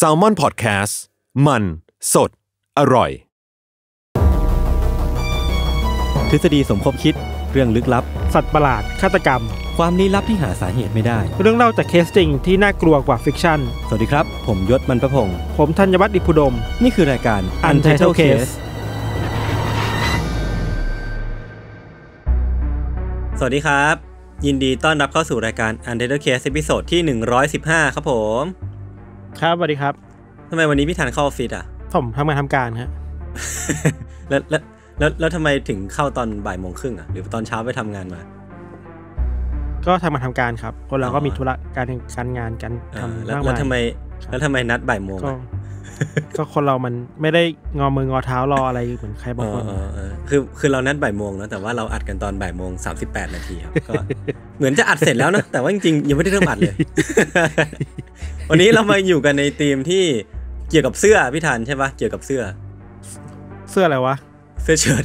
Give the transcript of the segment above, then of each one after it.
s a l ม o n PODCAST มัน สด อร่อย ทฤษฎีสมคบคิด เรื่องลึกลับ สัตว์ประหลาดฆาตกรรม ความลี้ลับที่หาสาเหตุไม่ได้ เรื่องเล่าจากเคสจริงที่น่ากลัวกว่าฟิกชั่นสวัสดีครับ ผมยศมันประพง์ผมธัญวัฒน์อิพุดม นี่คือรายการ Untitled Case สวัสดีครับยินดีต้อนรับเข้าสู่รายการ u n d e r t a l e Case ตอนที่ 115 ครับผม ครับสวัสดีครับ ทำไมวันนี้พี่ทันเข้าออฟฟิศอ่ะ ผมทำงานทำการับแล้วแล้วแล้วแล้วทำไมถึงเข้าตอนบ่ายโมงครึ่งอ่ะหรือตอนเช้าไปทำงานมา ก็ทำงานทำการครับ คนเราก็มีธุระการการงานกันทำแล้วแล้วทำไม แล้วทำไมนัดบ่ายโมงก็คนเรามันไม่ได้งอมืองอเท้ารออะไรเหมือนใครบางคนคือคือเรานัดบ่ายโมงนะแต่ว่าเราอัดกันตอนบ่ายโมงสามสิบแปดนาทีครับก็เหมือนจะอัดเสร็จแล้วนะแต่ว่าจริงๆยังไม่ได้เริ่มอัดเลยวันนี้เรามาอยู่กันในธีมที่เกี่ยวกับเสื้อพี่ธันใช่ปะเกี่ยวกับเสื้อ เสื้ออะไรวะ เสื้อเชิ้ต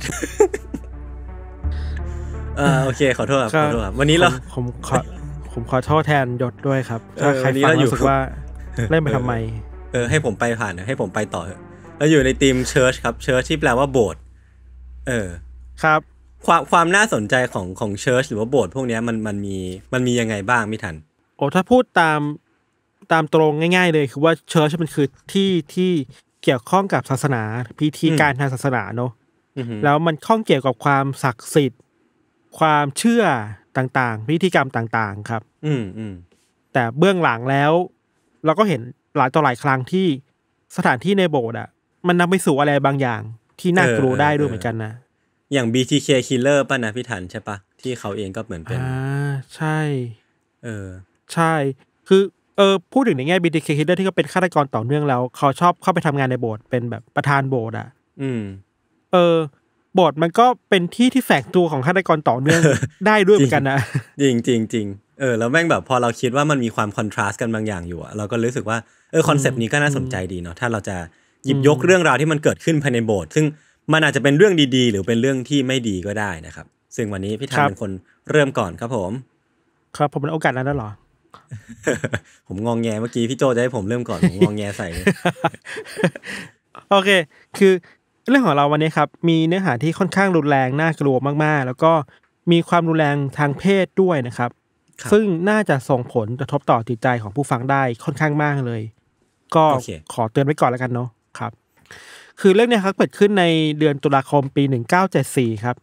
เออโอเคขอโทษครับขอโทษครับวันนี้เราผมขอผมขอโทษแทนยศด้วยครับถ้าใครฟังรู้สึกว่าเล่นไปทำไมเออให้ผมไปผ่านให้ผมไปต่อเราอยู่ในทีมเชิร์ชครับเชิร์ชที่แปลว่าโบสถ์เออครับ ความความน่าสนใจของของเชิร์ชหรือว่าโบสถ์พวกนี้มันมันมีมันมียังไงบ้างไม่ทัน โอ้ถ้าพูดตามตามตรงง่าย ๆ เลย คือว่าเชิร์ชมันคือที่ที่เกี่ยวข้องกับศาสนาพิธีการทางศาสนาเนอะแล้วมันข้องเกี่ยวกับความศักดิ์สิทธิ์ ความเชื่อต่างๆ พิธีกรรมต่างๆ ครับ อืมอืมแต่เบื้องหลังแล้วเราก็เห็นหลายต่อหลายครั้งที่สถานที่ในโบสถ์อ่ะ มันนำไปสู่อะไรบางอย่าง ที่น่ากลัวได้ด้วยเหมือนกันนะอย่าง BTK Killer ป่ะนะพี่ถันใช่ปะ ที่เขาเองก็เหมือนเป็นอ่าใช่ เออ ใช่ คือเออพูดถึงในแง่ BTK Killer ที่ก็เป็นฆาตกรต่อเนื่องแล้ว เขาชอบเข้าไปทำงานในโบสถ์เป็นแบบประธานโบสถ์อ่ะ อืม เออบทมันก็เป็นที่ที่แฝงตัวของฆาตกรต่อเนื่อง ได้ด้วยเหมือนกันนะจริงจริงจริงเออแล้วแม่งแบบพอเราคิดว่ามันมีความคอนทราสต์กันบางอย่างอยู่เราก็รู้สึกว่าเออคอนเซปต์นี้ก็น่าสนใจดีเนาะถ้าเราจะหยิบยกเรื่องราวที่มันเกิดขึ้นภายในโบสถ์ซึ่งมันอาจจะเป็นเรื่องดีๆ หรือเป็นเรื่องที่ไม่ดีก็ได้นะครับ ซึ่งวันนี้พี่ธันเป็นคนเริ่มก่อนครับ ผม ครับผมเป็นโอกาสนั้นแล้วหรอ ผมงองแงเมื่อกี้พี่โจจะให้ผมเริ่มก่อนผมงองแงใส่โอเค คือเรื่องของเราวันนี้ครับ มีเนื้อหาที่ค่อนข้างรุนแรงน่ากลัวมาก ๆ แล้วก็มีความรุนแรงทางเพศด้วยนะครับซึ่งน่าจะส่งผลกระทบต่อจิตใจของผู้ฟังได้ค่อนข้างมากเลย ก็ขอเตือนไว้ก่อนแล้วกันเนาะครับ คือเรื่องนี้ครับเกิดขึ้นในเดือนตุลาคมปีหนึ่งเก้าเจ็ดสี่ครับ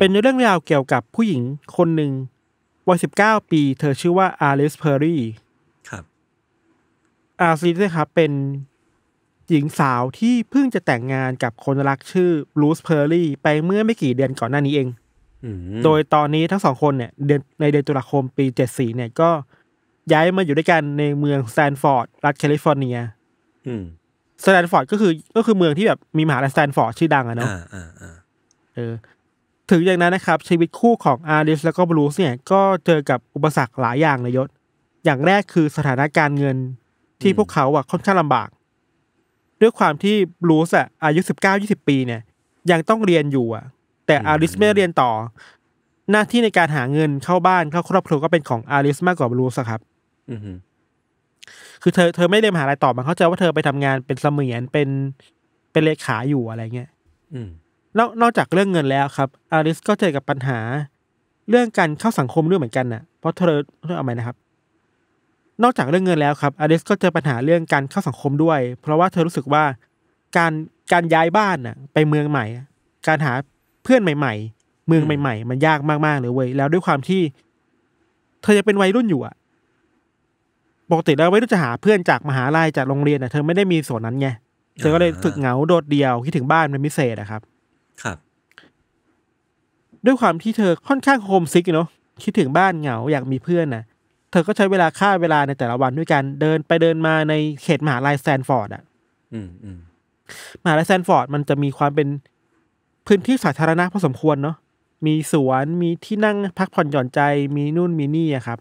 เป็นเรื่องราวเกี่ยวกับผู้หญิงคนหนึ่งวัยสิบเก้าปีเธอชื่อว่าอาริสเพอร์รี่ครับอาริสนะครับเป็นหญิงสาวที่เพิ่งจะแต่งงานกับคนรักชื่อบลูสเพอร์รี่ไปเมื่อไม่กี่เดือนก่อนหน้านี้เองโดยตอนนี้ทั้งสองคนเนี่ยนในเดือนตุลาคมปีเจ็ดสี่เนี่ยก็ย้ายมาอยู่ด้วยกันในเมืองแซนฟอร์ด รัฐแคลิฟอร์เนียแซนฟอร์ดก็คือก็คือเมืองที่แบบมีมหาลัยแซนฟอร์ดชื่อดังอะเนาะอถึงอย่างนั้นนะครับ ชีวิตคู่ของอาริสแล้วก็บลูสเนี่ย ก็เจอกับอุปสรรคหลายอย่างเลยยศ อย่างแรกคือสถานการณ์เงินที่พวกเขาอะค่อนข้างลำบาก ด้วยความที่บลูสอะอายุสิบเก้ายี่สิบปี เนี่ย ยังต้องเรียนอยู่อะแต่อาริสไม่เรียนต่อ หน้าที่ในการหาเงินเข้าบ้านเข้าครอบครัวก็เป็นของอาริสมากกว่าบลูสครับคือเธอ เธอไม่เรียนมหาลัยต่อมันเข้าใจว่าเธอไปทำงานเป็นเสมียนเป็นเป็นเลขาอยู่อะไรเงี้ยนอกนอกจากเรื่องเงินแล้วครับอาริส ก็เจอกับปัญหาเรื่องการเข้าสังคมด้วยเหมือนกันนะ่ะเพราะเธอเรื่องอะไรนะครับ นอกจากเรื่องเงินแล้วครับอาริสก็เจอปัญหาเรื่องการเข้าสังคมด้วย เพราะว่าเธอรู้สึกว่าการการย้ายบ้านน่ะไปเมืองใหม่ การหาเพื่อนใหม่ๆเมืองใหม่ ๆ มันยากมากๆเลยเว้ยแล้วด้วยความที่ เธอจะเป็นวัยรุ่นอยู่อะปกติแล้ววัยรุ่นจะหาเพื่อนจากมหาลัยจากโรงเรียนอ่ะ เธอไม่ได้มีส่วนนั้นไงเธอก็เลยฝึกเหงาโดดเดี่ยว คิดถึงบ้านเป็นพิเศษอะครับ ครับ ด้วยความที่เธอค่อนข้างโฮมซิกเนาะคิดถึงบ้านเหงาอยากมีเพื่อนนะเธอก็ใช้เวลาค่าเวลาในแต่ละวันด้วยกันเดินไปเดินมาในเขตมหาลัยแซนฟอร์ดอะมมหาลัยแซนฟอร์ดมันจะมีความเป็นพื้นที่สาธารณะพอสมควรเนาะ มีสวน มีที่นั่งพักผ่อนหย่อนใจ มีนู่นมีนี่อะครับ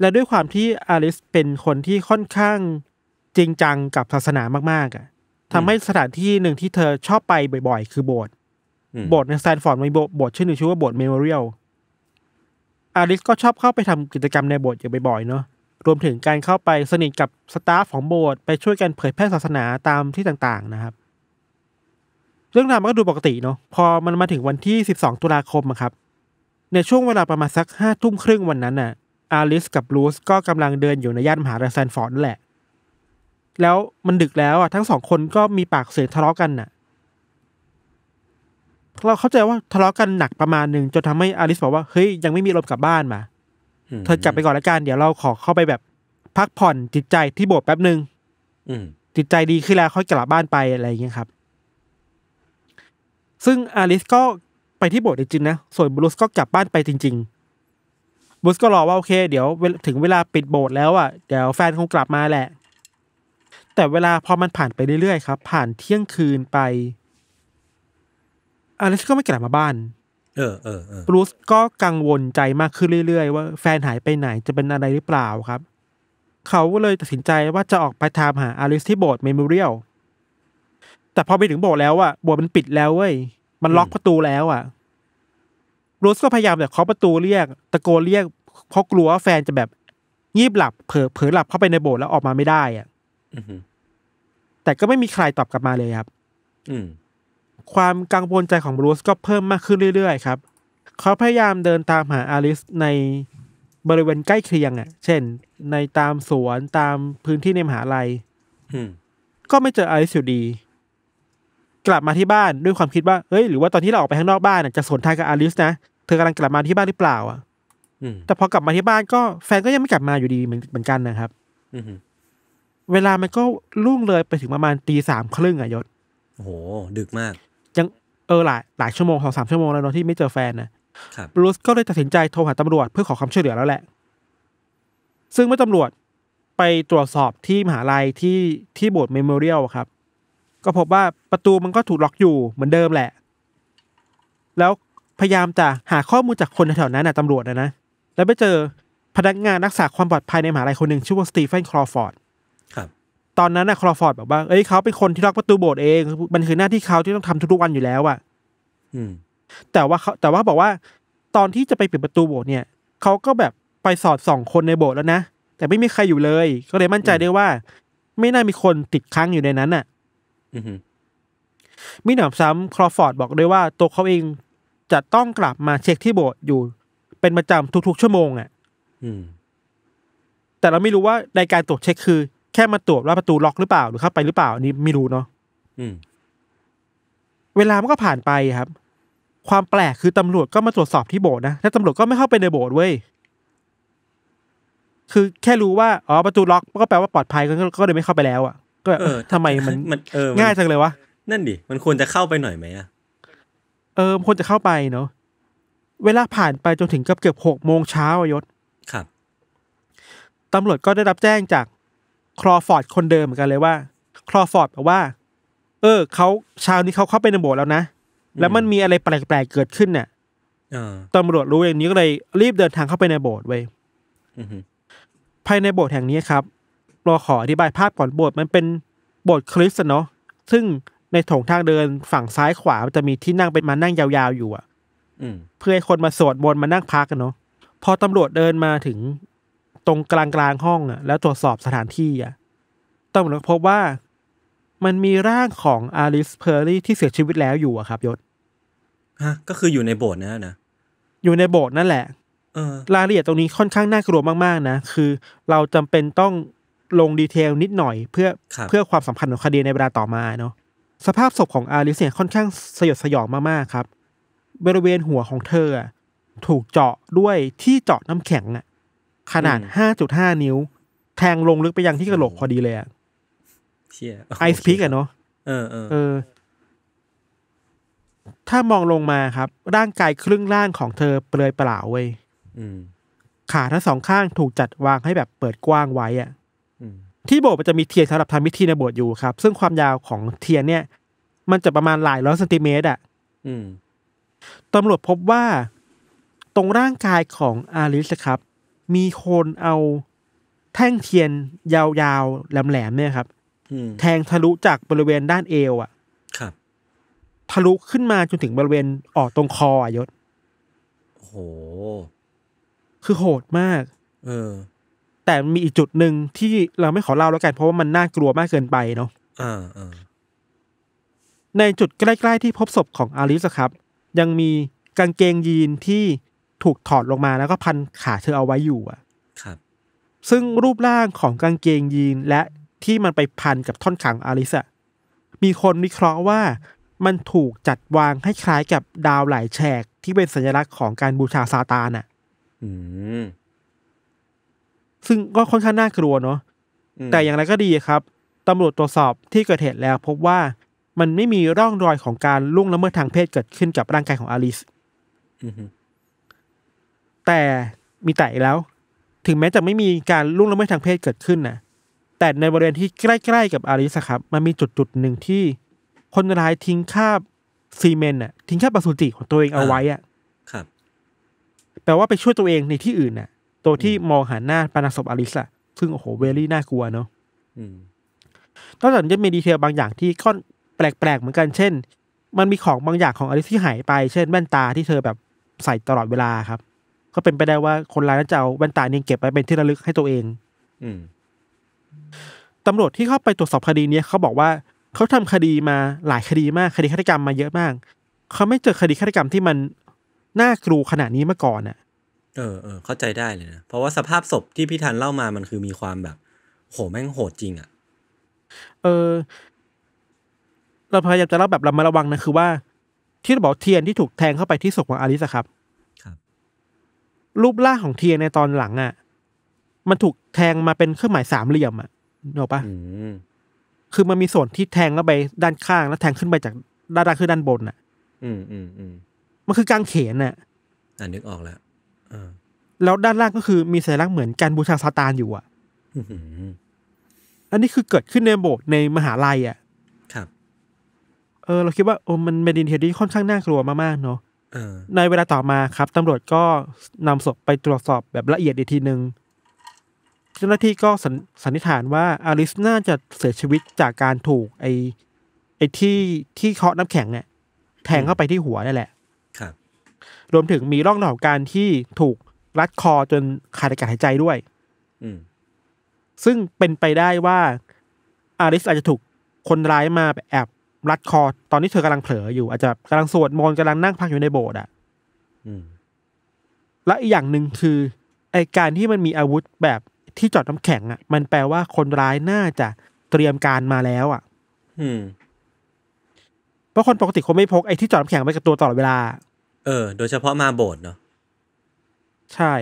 และด้วยความที่ อาลิสเป็นคนที่ค่อนข้างจริงจังกับศาสนามาก ๆอะทำให้สถานที่หนึ่งที่เธอชอบไปบ่อย ๆ คือโบสถ์โบสถ์ในแซนฟอร์ดมีโบสถ์ชื่อหนึ่งชื่อว่าโบสถ์เมโมเรียล อาลิสก็ชอบเข้าไปทำกิจกรรมในโบสถ์อยู่บ่อย ๆเนาะ รวมถึงการเข้าไปสนิทกับสตาฟของโบสถ์ไปช่วยกันเผยแพร่ศาสนาตามที่ต่างๆนะครับเรื่องราวมันก็ดูปกติเนาะพอมันมาถึงวันที่ 12ตุลาคมครับ ในช่วงเวลาประมาณสักห้าทุ่มครึ่งวันนั้นน่ะอาลิสกับลูสก็กำลังเดินอยู่ในย่านมหาลัยแซนฟอร์ดนั่นแหละ แล้วมันดึกแล้ว อ่ะ ทั้งสองคนก็มีปากเสียงทะเลาะกันน่ะเราเข้าใจว่าทะเลาะกันหนักประมาณหนึ่ง จนทำให้อาลิสบอกว่า เฮ้ย ยังไม่มีลมกลับบ้านมาเธอกลับไปก่อนละกันเดี๋ยวเราขอเข้าไปแบบพักผ่อนจิตใจที่โบสถ์แป๊บหนึ่งจิตใจดีขึ้นแล้วค่อยกลับบ้านไปอะไรอย่างเงี้ยครับซึ่งอาลิสก็ไปที่โบสถ์จริงๆนะส่วนบรูซก็กลับบ้านไปจริงๆบรูซก็รอว่าโอเคเดี๋ยวถึงเวลาปิดโบสถ์แล้วอ่ะเดี๋ยวแฟนคงกลับมาแหละ แต่เวลาพอมันผ่านไปเรื่อยๆครับผ่านเที่ยงคืนไปอาลิสก็ไม่กลับมาบ้าน เออเออเออบรูซก็กังวลใจมากขึ้นเรื่อยๆว่าแฟนหายไปไหนจะเป็นอะไรหรือเปล่าครับ เขาก็เลยตัดสินใจว่าจะออกไปตามหาอาลิสที่โบสถ์เมมโมเรียลแต่พอไปถึงโบสถ์แล้วอะโบสถ์มันปิดแล้วเว้ย มันล็อกประตูแล้วอะรูสก็พยายามแบบเคาะประตูเรียก ตะโกนเรียก เพราะกลัวว่าแฟนจะแบบยีบหลับเผลอเผลอหลับเข้าไปในโบสถ์แล้วออกมาไม่ได้อะแต่ก็ไม่มีใครตอบกลับมาเลยครับ อืความกังวลใจของโรูก็เพิ่มมากขึ้นเรื่อยๆครับ เขาพยายามเดินตามหาอาลิสในบริเวณใกล้เคียง อ่ะ เช่น ในตามสวนตามพื้นที่ในมหาลัยก็ไม่เจออาลิสอยู่ดีกลับมาที่บ้านด้วยความคิดว่าเฮ้ย หรือว่าตอนที่เราออกไปข้างนอกบ้านน่จะสนทางกับอลิสนะ เธอกำลังกลับมาที่บ้านหรือเปล่า อ่ะแต่พอ กลับมาที่บ้านก็แฟนก็ยังไม่กลับมาอยู่ดีเหมือนกันนะครับเวลามันก็ล่วงเลยไปถึงประมาณตีสามครึ่งอ่ะยศ โอ้โห ดึกมากยังเออหลายหลายชั่วโมงสองสามชั่วโมงแล้วนอะที่ไม่เจอแฟนนะครับบรูซก็เลยตัดสินใจโทรหาตำรวจเพื่อขอความช่วยเหลือแล้วแหละ ซึ่งเมื่อตำรวจไปตรวจสอบที่มหาลัยที่ที่โบสถ์เมมโมเรียลครับก็พบว่าประตูมันก็ถูกล็อกอยู่เหมือนเดิมแหละ แล้วพยายามจะหาข้อมูลจากคนแถวๆนั้นนะตำรวจนะนะ แล้วไปเจอพนักงานรักษาความปลอดภัยในมหาลัยคนหนึ่ง ชื่อว่าสตีเฟนคลอฟอร์ด ครับ ตอนนั้นนะคลอฟอร์ดบอกว่าเอ้ยเขาเป็นคนที่ล็อกประตูโบสถ์เอง มันคือหน้าที่เขาที่ต้องทำทุกวันอยู่แล้วอะ่ะแต่ว่าเขาแต่ว่าบอกว่า ตอนที่จะไปปิดประตูโบสถ์เนี่ย เขาก็แบบไปสอดส่องคนในโบสถ์แล้วนะ แต่ไม่มีใครอยู่เลย ก็เลยมั่นใจได้ว่า ไม่น่ามีคนติดค้างอยู่ในนั้นะ่ะมีหนำซ้ำครอฟอร์ดบอกด้วยว่าตัวเขาเองจะต้องกลับมาเช็คที่โบสถ์อยู่เป็นประจำทุกๆชั่วโมงอะ่ะแต่เราไม่รู้ว่าในการตรวจเช็คคือแค่มาตรวจว่าประตูล็อกหรือเปล่าหรือเข้าไปหรือเปล่านี้ไม่รู้เนาะเวลามันก็ผ่านไปครับ ความแปลกคือตำรวจก็มาตรวจสอบที่โบสถ์นะแล้วตำรวจก็ไม่เข้าไปในโบสถ์เว้ยคือแค่รู้ว่าอ๋อประตูล็อกก็แปลว่าปลอดภัย ก็เลยไม่เข้าไปแล้วอะ่ะก็เออ ทำไมมันมันเออ ง่ายจังเลยวะนั่นดิมันควรจะเข้าไปหน่อยไหมอะเออควรจะเข้าไปเนาะเวลาผ่านไปจนถึงกับเกือบหกโมงเช้ายศครับตำรวจก็ได้รับแจ้งจากคลอฟอร์ดคนเดิมเหมือนกันเลยว่าคลอฟอร์ดบอกว่า เออเขาเช้านี้เขาเข้าไปในโบสถ์แล้วนะ แล้วมันมีอะไรแปลกๆเกิดขึ้นเนี่ยตำรวจรู้อย่างนี้ก็เลยรีบเดินทางเข้าไปในโบสถ์ไว้ภายในโบสถ์แห่งนี้ครับราขออธิบายภาพก่อนโบสถ์มันเป็นโบสถ์คริสต์เนาะซึ่งในถงทางเดินฝั่งซ้ายขวาจะมีที่นั่งเป็นมานั่งยาวๆอยู่ อ่ะเพื่อให้คนมาสวดบนมานั่งพักกันเนาะ พอตำรวจเดินมาถึงตรงกลางกลางห้องอ่ะ แล้วตรวจสอบสถานที่ อ่ะตำรวจพบว่ามันมีร่างของอาริสเพอร์รี่ที่เสียชีวิตแล้วอยู่อะครับยศฮะก็คืออยู่ในโบสถ์นะนะ อยู่ในโบสถ์นั่นแหละรายละเอียดตรงนี้ค่อนข้างน่ากลัวมาก ๆนะคือ เราจำเป็นต้องลงดีเทลนิดหน่อย เพื่อเพื่อความสัมพันธ์ของคดีในเวลาต่อมาเนาะสภาพศพของอาลิสเนี่ยค่อนข้างสยดสยองมาก ๆ ครับบริเวณหัวของเธอ ถูกเจาะด้วยที่เจาะน้ำแข็งอะขนาดหห้าจุด้านิ้ว แทงลงลึกไปยังที่กระโหลกพอดีเลยอะไอซ์พิกอะเนาะเออเออ ถ้ามองลงมาครับ ร่างกายครึ่งล่างของเธอเปลือยเปล่าเว้ยขาทั้งสองข้างถูกจัดวางให้แบบเปิดกว้างไว้อะที่โบสถ์มันจะมีเทียนสำหรับทำพิธีในโบสถ์อยู่ครับ ซึ่งความยาวของเทียนเนี่ย มันจะประมาณหลายร้อยเซนติเมตร อ่ะตำรวจพบว่าตรงร่างกายของอาลิสครับ มีคนเอาแท่งเทียนยาวๆ แหลมๆเนี่ยครับแทงทะลุจากบริเวณด้านเอวอ่ะ ครับ ทะลุขึ้นมาจนถึงบริเวณออกตรงคออ่ะยศ โหคือโหดมาก เออแต่มีอีกจุดหนึ่งที่เราไม่ขอเล่าแล้วกันเพราะว่ามันน่ากลัวมากเกินไปเนาะในจุดใกล้ๆที่พบศพของอาลิสครับ ยังมีกางเกงยีนที่ถูกถอดลงมาแล้วก็พันขาเธอเอาไว้อยู่ อ่ะ ครับ ซึ่งรูปร่างของกางเกงยีนและที่มันไปพันกับท่อนขังอาลิสมีคนวิเคราะห์ว่ามันถูกจัดวางให้คล้ายกับดาวหลายแฉกที่เป็นสัญลักษณ์ของการบูชาซาตานอ่ะซึ่งก็ค่อนข้างน่ากลัวเนาะ แต่อย่างไรก็ดีครับตำรวจตรวจสอบที่เกิดเหตุแล้ว พบว่า มันไม่มีร่องรอยของการล่วงละเมิดทางเพศเกิดขึ้น กับร่างกายของอลิสแต่มีแต่แล้ว ถึงแม้จะไม่มีการล่วงละเมิดทางเพศเกิดขึ้นนะแต่ในบริเวณที่ใกล้ ๆ กับอลิสครับ มันมีจุดจุดหนึ่งที่ คนร้ายทิ้งคาบซีเมนต์อะทิ้งคาบอสุจิของตัวเองเอาไว้อ่ะ ครับ แปลว่าไปช่วยตัวเองในที่อื่นน่ะตัวที่มองหาหน้าปนาศพอลิสอะซึ่งโอ้โหเวลี่น่ากลัวเนาะนอกจากนี้จะมีดีเทลบางอย่างที่ค่อนแปลกๆ เหมือนกัน เช่น มันมีของบางอย่างของอลิสที่หายไป เช่นแว่นตาที่เธอแบบใส่ตลอดเวลาครับ ก็เป็นไปได้ว่าคนร้ายน่าจะเอาแว่นตานี้เก็บไปเป็นที่ระลึกให้ตัวเอง อืตำรวจที่เข้าไปตรวจสอบคดีนี้เขาบอกว่าเขาทำคดีมาหลายคดีมากคดีฆาตกรรมมาเยอะมาก เขาไม่เจอคดีฆาตกรรมที่มันน่ากลัวขนาดนี้มาก่อนอะ่ะเออเออเข้าใจได้เลยนะ เพราะว่าสภาพศพที่พี่ทันเล่ามา มันคือมีความแบบ โหแม่งโหดจริงอะ่ะ เออ เราพยายามจะเล่าแบบระมัดระวังนะคือว่า ที่เราบอกเทียนที่ถูกแทงเข้าไปที่ศพของอาลิสครับ ครับ รูปร่างของเทียนในตอนหลังอะ่ะ มันถูกแทงมาเป็นเครื่องหมายสามเหลี่ยมอะ่ะเห็นปะคือมันมีส่วนที่แทงเข้าไปด้านข้าง แล้วแทงขึ้นไปจากด้านล่างขึ้นด้านบนอ่ะ อืม อืมอืมมันคือกางเขนอ่ะ อ่านึกออกแล้วแล้วด้านล่างก็คือมีสัญลักษณ์เหมือนการบูชาซาตานอยู่อ่ะอันนี้คือเกิดขึ้นในโบสถ์ในมหาลัยอ่ะ ครับเออเราคิดว่าโอ้มันเป็นดินเทลที่ค่อนข้างน่ากลัวมากๆเนาะในเวลาต่อมาครับตำรวจก็นำศพไปตรวจสอบแบบละเอียดอีกทีหนึ่งเจ้าหน้าที่ก็สันนิษฐานว่าอาริสน่าจะเสียชีวิตจากการถูก ไอ้ไอ้ที่ที่เคาะน้ำแข็งเนี่ยแทงเข้าไปที่หัวนี่แหละรวมถึงมีร่องรอยของการที่ถูก รัดคอจนขาดอากาศหายใจด้วย ซึ่งเป็นไปได้ว่าอาริสอาจจะถูกคนร้ายมาแอบ รัดคอ ตอนที่เธอกำลังเผลออยู่ อาจจะกำลังสวดมนต์กำลังนั่งพักอยู่ในโบสถ์อ่ะและอีกอย่างหนึ่งคือ ไอการที่มันมีอาวุธแบบที่จอดน้ำแข็ง อ่ะ มันแปลว่าคนร้ายน่าจะเตรียมการมาแล้วอ่ะเพราะคนปกติคงไม่พกไอที่จอดน้ำแข็งไปกับตัวตลอดเวลาเออโดยเฉพาะมาโบสเนาะใช่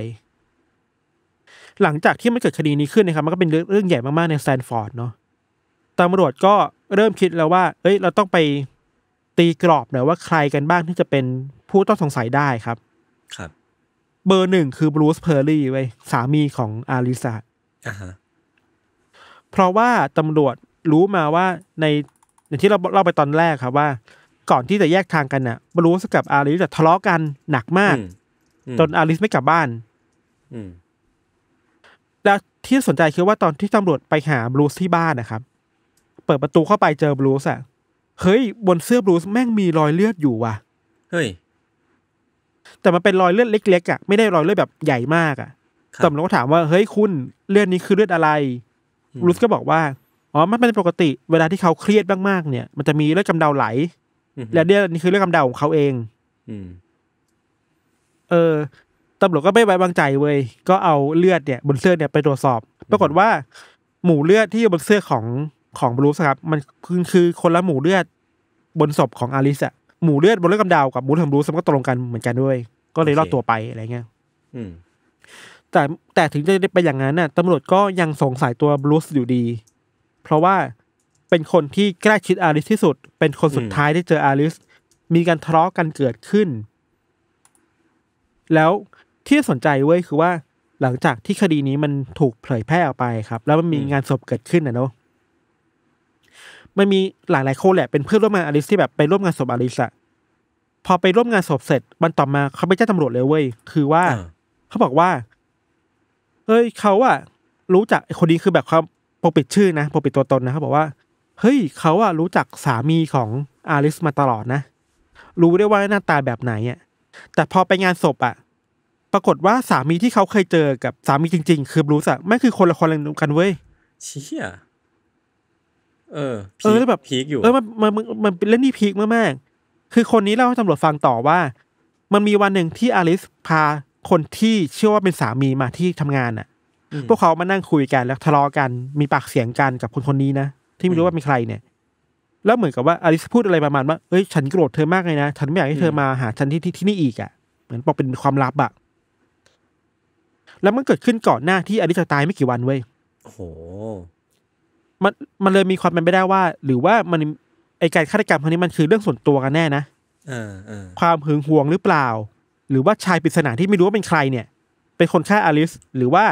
หลังจากที่มันเกิดคดีนี้ขึ้นนะครับ มันก็เป็นเรื่องใหญ่มาก ๆ ในแซนฟอร์ดเนาะตำรวจก็เริ่มคิดแล้วว่าเอ้ย เราต้องไปตีกรอบหน่อยว่าใครกันบ้าง ที่จะเป็นผู้ต้องสงสัยได้ครับ ครับ เบอร์หนึ่งคือบรูซเพอร์ลี่ไว้สามีของอาริซาอ่าฮะเพราะว่าตำรวจรู้มาว่าในอย่างที่เราเล่าไปตอนแรกครับว่าก่อนที่จะแยกทางกันน่ะบรูซกับอาริสจะทะเลาะกันหนักมากจนอาริสไม่กลับบ้านแล้วที่สนใจคือว่าตอนที่ตำรวจไปหาบรูซที่บ้านนะครับ เปิดประตูเข้าไปเจอบรูซอ่ะ เฮ้ยบนเสื้อบรูซแม่งมีรอยเลือดอยู่ว่ะ เฮ้ยแต่มันเป็นรอยเลือดเล็กๆอ่ะไม่ได้รอยเลือดแบบใหญ่มาก อ่ะ ตำรวจก็ถามว่า เฮ้ยคุณเลือดนี้คือเลือดอะไรบรูซก็บอกว่าอ๋อมันเป็นปกติเวลาที่เขาเครียดมากๆเนี่ย มันจะมีเลือดกำเดาไหลและเนี่ยนี่คือเรื่องคำเดาของเขาเองเออ ตำรวจก็ไม่ไว้วางใจเว้ย ก็เอาเลือดเนี่ย บนเสื้อเนี่ยไปตรวจสอบ ปรากฏว่า หมู่เลือดที่อยู่บนเสื้อของของบรูซครับ มันคือคนละหมู่เลือดบนศพของอาริสอะหมู่เลือดบนเลือดกำเดากับบูธของบรูซมันก็ตรงกันเหมือนกันด้วย ก็เลยรอดตัวไปอะไรเงี้ยแต่แต่ถึงจะไปอย่างนั้นน่ะ ตำรวจก็ยังสงสัยตัวบรูซอยู่ดี เพราะว่าเป็นคนที่ใกล้ชิดอาริสที่สุด เป็นคนสุดท้ายที่เจออาริส มีการทะเลาะกันเกิดขึ้น แล้วที่สนใจเว้ยคือว่า หลังจากที่คดีนี้มันถูกเผยแพร่ออกไปครับ แล้วมันมีงานศพเกิดขึ้นนะเนาะมันมีหลายๆคแหละ เป็นเพื่อนร่วมงานอาริสที่แบบไปร่วมงานศพอาริสอะพอไปร่วมงานศพเสร็จมันต่อมาเขาไปแจ้งตำรวจเลยเว้ย คือว่า เขาบอกว่าเอ้ย เขาอะรู้จักคนนี้คือแบบเขาปกปิดชื่อนะปกปิดตัวตนนะเขาบอกว่าเฮ้ยเขาอะรู้จักสามีของอาลิสมาตลอดนะ รู้ได้ว่าหน้าตาแบบไหนอะแต่พอไปงานศพอะปรากฏว่าสามีที่เขาเคยเจอกับสามีจริงๆ คือบรูซอะไม่คือคนละคนกันเว้ยเชี่ยเออเออแล้วแบบพีคอยู่ เออมันมันมันเล่นที่พีคมากๆคือคนนี้เล่าให้ตำรวจฟังต่อว่า มันมีวันหนึ่งที่อาลิสพาคนที่เชื่อว่าเป็นสามีมาที่ทำงานอะพวกเขามานั่งคุยกันแล้วทะเลาะกันมีปากเสียงกันกับคนคนนี้นะที่ไม่รู้ว่าเป็นใครเนี่ย แล้วเหมือนกับว่าอลิซพูดอะไรประมาณว่าเอ้ยฉันโกรธเธอมากเลยนะฉันไม่อยากให้เธอมาหา ฉันที่ที่ที่นี่อีกอ่ะ เหมือนบอกเป็นความลับอ่ะแล้วมันเกิดขึ้นก่อนหน้าที่อลิซจะตายไม่กี่วันเว้ยโอ้โห มัน มันเลยมีความเป็นไปได้ว่า หรือว่ามันไอการฆาตกรรมครั้งนี้มันคือเรื่องส่วนตัวกันแน่นะความหึงหวงหรือเปล่า หรือว่าชายปริศนาที่ไม่รู้ว่าเป็นใคร เนี่ย เป็นคนฆ่าอลิซหรือว่า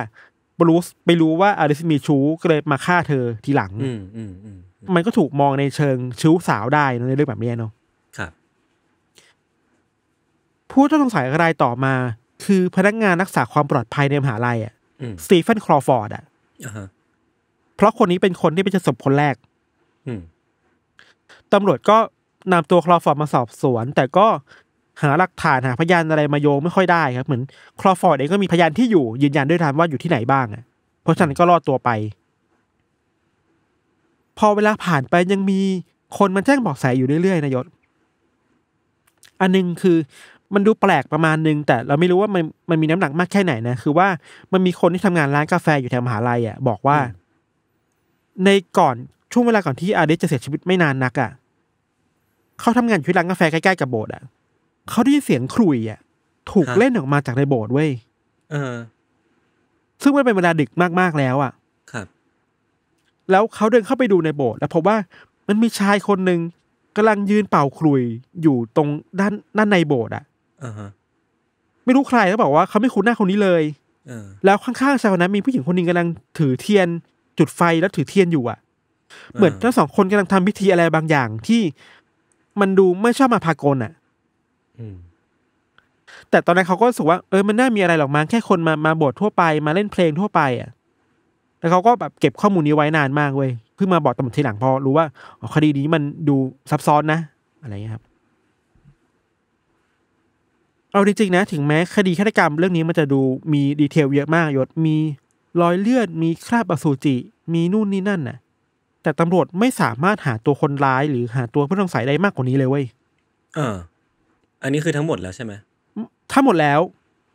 บรูซไปรู้ว่าอลิสมีชู้ก็เลยมาฆ่าเธอทีหลัง มันก็ถูกมองในเชิง ชู้สาวได้ในเรื่องแบบนี้เนาะครับ ผู้ต้องสงสัยรายต่อมา คือพนักงานรักษาความปลอดภัยในมหาลัยอ่ะสตีเฟนคลอฟอร์ดอ่ะ เพราะคนนี้เป็นคนที่เป็นศพคนแรก ตำรวจก็นำตัวคลอฟอร์ดมาสอบสวน แต่ก็หาหลักฐานหาพยานอะไรมาโยงไม่ค่อยได้ ครับเหมือนคลอฟอร์ดเองก็มีพยานที่อยู่ยืนยันด้วยทันว่าอยู่ที่ไหนบ้างอ่ะเพราะฉะนั้นก็รอดตัวไป พอเวลาผ่านไปยังมีคนมันแจ้งบอกแสอยู่เรื่อย ๆ นายศอันนึงคือมันดูแปลกประมาณนึงแต่เราไม่รู้ว่ามันมันมีน้ำหนักมากแค่ไหนนะคือว่ามันมีคนที่ทำงานร้านกาแฟอยู่แถวมหาลัยอ่ะ บอกว่า ในก่อนช่วงเวลาก่อนที่อาเดสจะเสียชีวิตไม่นานนักอ่ะเขาทำงานอยู่ที่ร้านกาแฟใกล้ๆกับโบสถ์อ่ะเขาได้ยินเสียงครุยอ่ะ ถูกเล่นออกมาจากในโบสถ์เว้ย ซึ่งมันเป็นเวลาดึกมากๆแล้วอ่ะ ครับ แล้วเขาเดินเข้าไปดูในโบสถ์แล้วพบว่ามันมีชายคนหนึ่งกำลังยืนเป่าครุยอยู่ตรงด้านด้านในโบสถ์อ่ะ ไม่รู้ใครเขาบอกว่า เขาไม่คุ้นหน้าคนนี้เลยอแล้วข้างๆชายคนนั้นมีผู้หญิงคนหนึ่งกำลังถือเทียน จุดไฟแล้วถือเทียนอยู่ อ่ะ เหมือนทั้งสองคนกำลังทำพิธีอะไรบางอย่าง ที่มันดูไม่ชอบมาพากลอ่ะแต่ตอนนั้นเขาก็สึกว่าเออมันน่ามีอะไรหรอกมั้งแค่คนมามาบททั่วไปมาเล่นเพลงทั่วไปอ่ะแล้วเขาก็แบบเก็บข้อมูลนี้ไว้นานมากเว้ยเพิ่งมาบอกตำรวจทีหลัง พอรู้ว่าคดีนี้มันดูซับซ้อนนะอะไรเงี้ยครับ เอาจริงๆนะ ถึงแม้คดีฆาตกรรมเรื่องนี้มันจะดูมีดีเทลเยอะมากยศมีรอยเลือดมีคราบอสุจิ มีนู่นนี่นั่นน่ะ แต่ตำรวจไม่สามารถหาตัวคนร้ายหรือหาตัวผู้ต้องสัยได้มากกว่านี้เลยเว้ยเอันนี้คือทั้งหมดแล้วใช่ไหมทั้งหมดแล้ว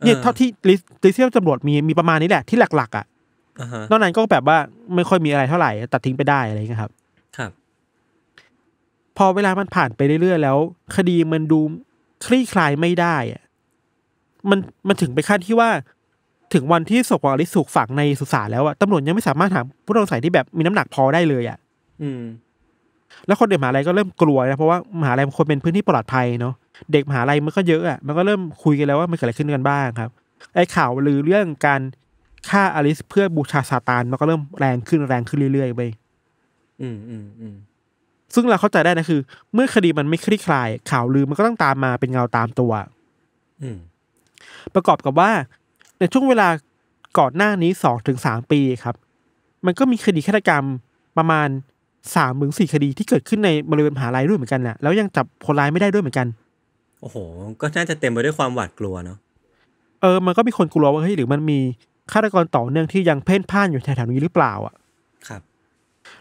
เนี่ยเท่าที่ลิสลิสที่ตำรวจมีมีประมาณนี้แหละที่หลักๆอ่ะนอกนั้นก็แบบว่า ไม่ค่อยมีอะไรเท่าไหร่ตัดทิ้งไปได้อะไรเงี้ยครับ ครับ พอเวลามันผ่านไปเรื่อยๆ แล้ว คดีมันดูคลี่คลายไม่ได้อ่ะมันมันถึงไปขั้นที่ว่าถึงวันที่ศพของอลิสถูกฝังในสุสานแล้วอะตำรวจยังไม่สามารถหาผู้ต้องสัยที่แบบมีน้ำหนักพอได้เลยอะอืม แล้วคนเดิมหาลัยก็เริ่มกลัวนะเพราะว่ามหาลัยมันควรเป็นพื้นที่ปลอดภัยเนาะเด็กมหาลัยมันก็เยอะอ่ะ มันก็เริ่มคุยกันแล้วว่ามันเกิดอะไรขึ้นกันบ้าง ครับ ไอ้ข่าวหรือเรื่องการฆ่าอลิสเพื่อบูชาซาตานมันก็เริ่มแรงขึ้นแรงขึ้นเรื่อยๆไป อืมอืมอืมซึ่งเราเข้าใจได้นะคือ เมื่อคดีมันไม่คลี่คลาย ข่าวลือมันก็ต้องตามมาเป็นเงาตามตัว อืมประกอบกับว่าในช่วงเวลาก่อนหน้านี้สองถึงสามปีครับ มันก็มีคดีฆาตกรรมประมาณสามถึงสี่คดีที่เกิดขึ้นในบริเวณมหาลัยด้วยเหมือนกันนะแล้วยังจับคนร้ายไม่ได้ด้วยเหมือนกันโอ้โห ก็น่าจะเต็มไปด้วยความหวาดกลัวเนาะ เออ มันก็มีคนกลัวว่าเฮ้ยหรือมันมีฆาตกรต่อเนื่องที่ยังเพ่นพ่านอยู่แถวๆนี้หรือเปล่าอ่ะ ครับ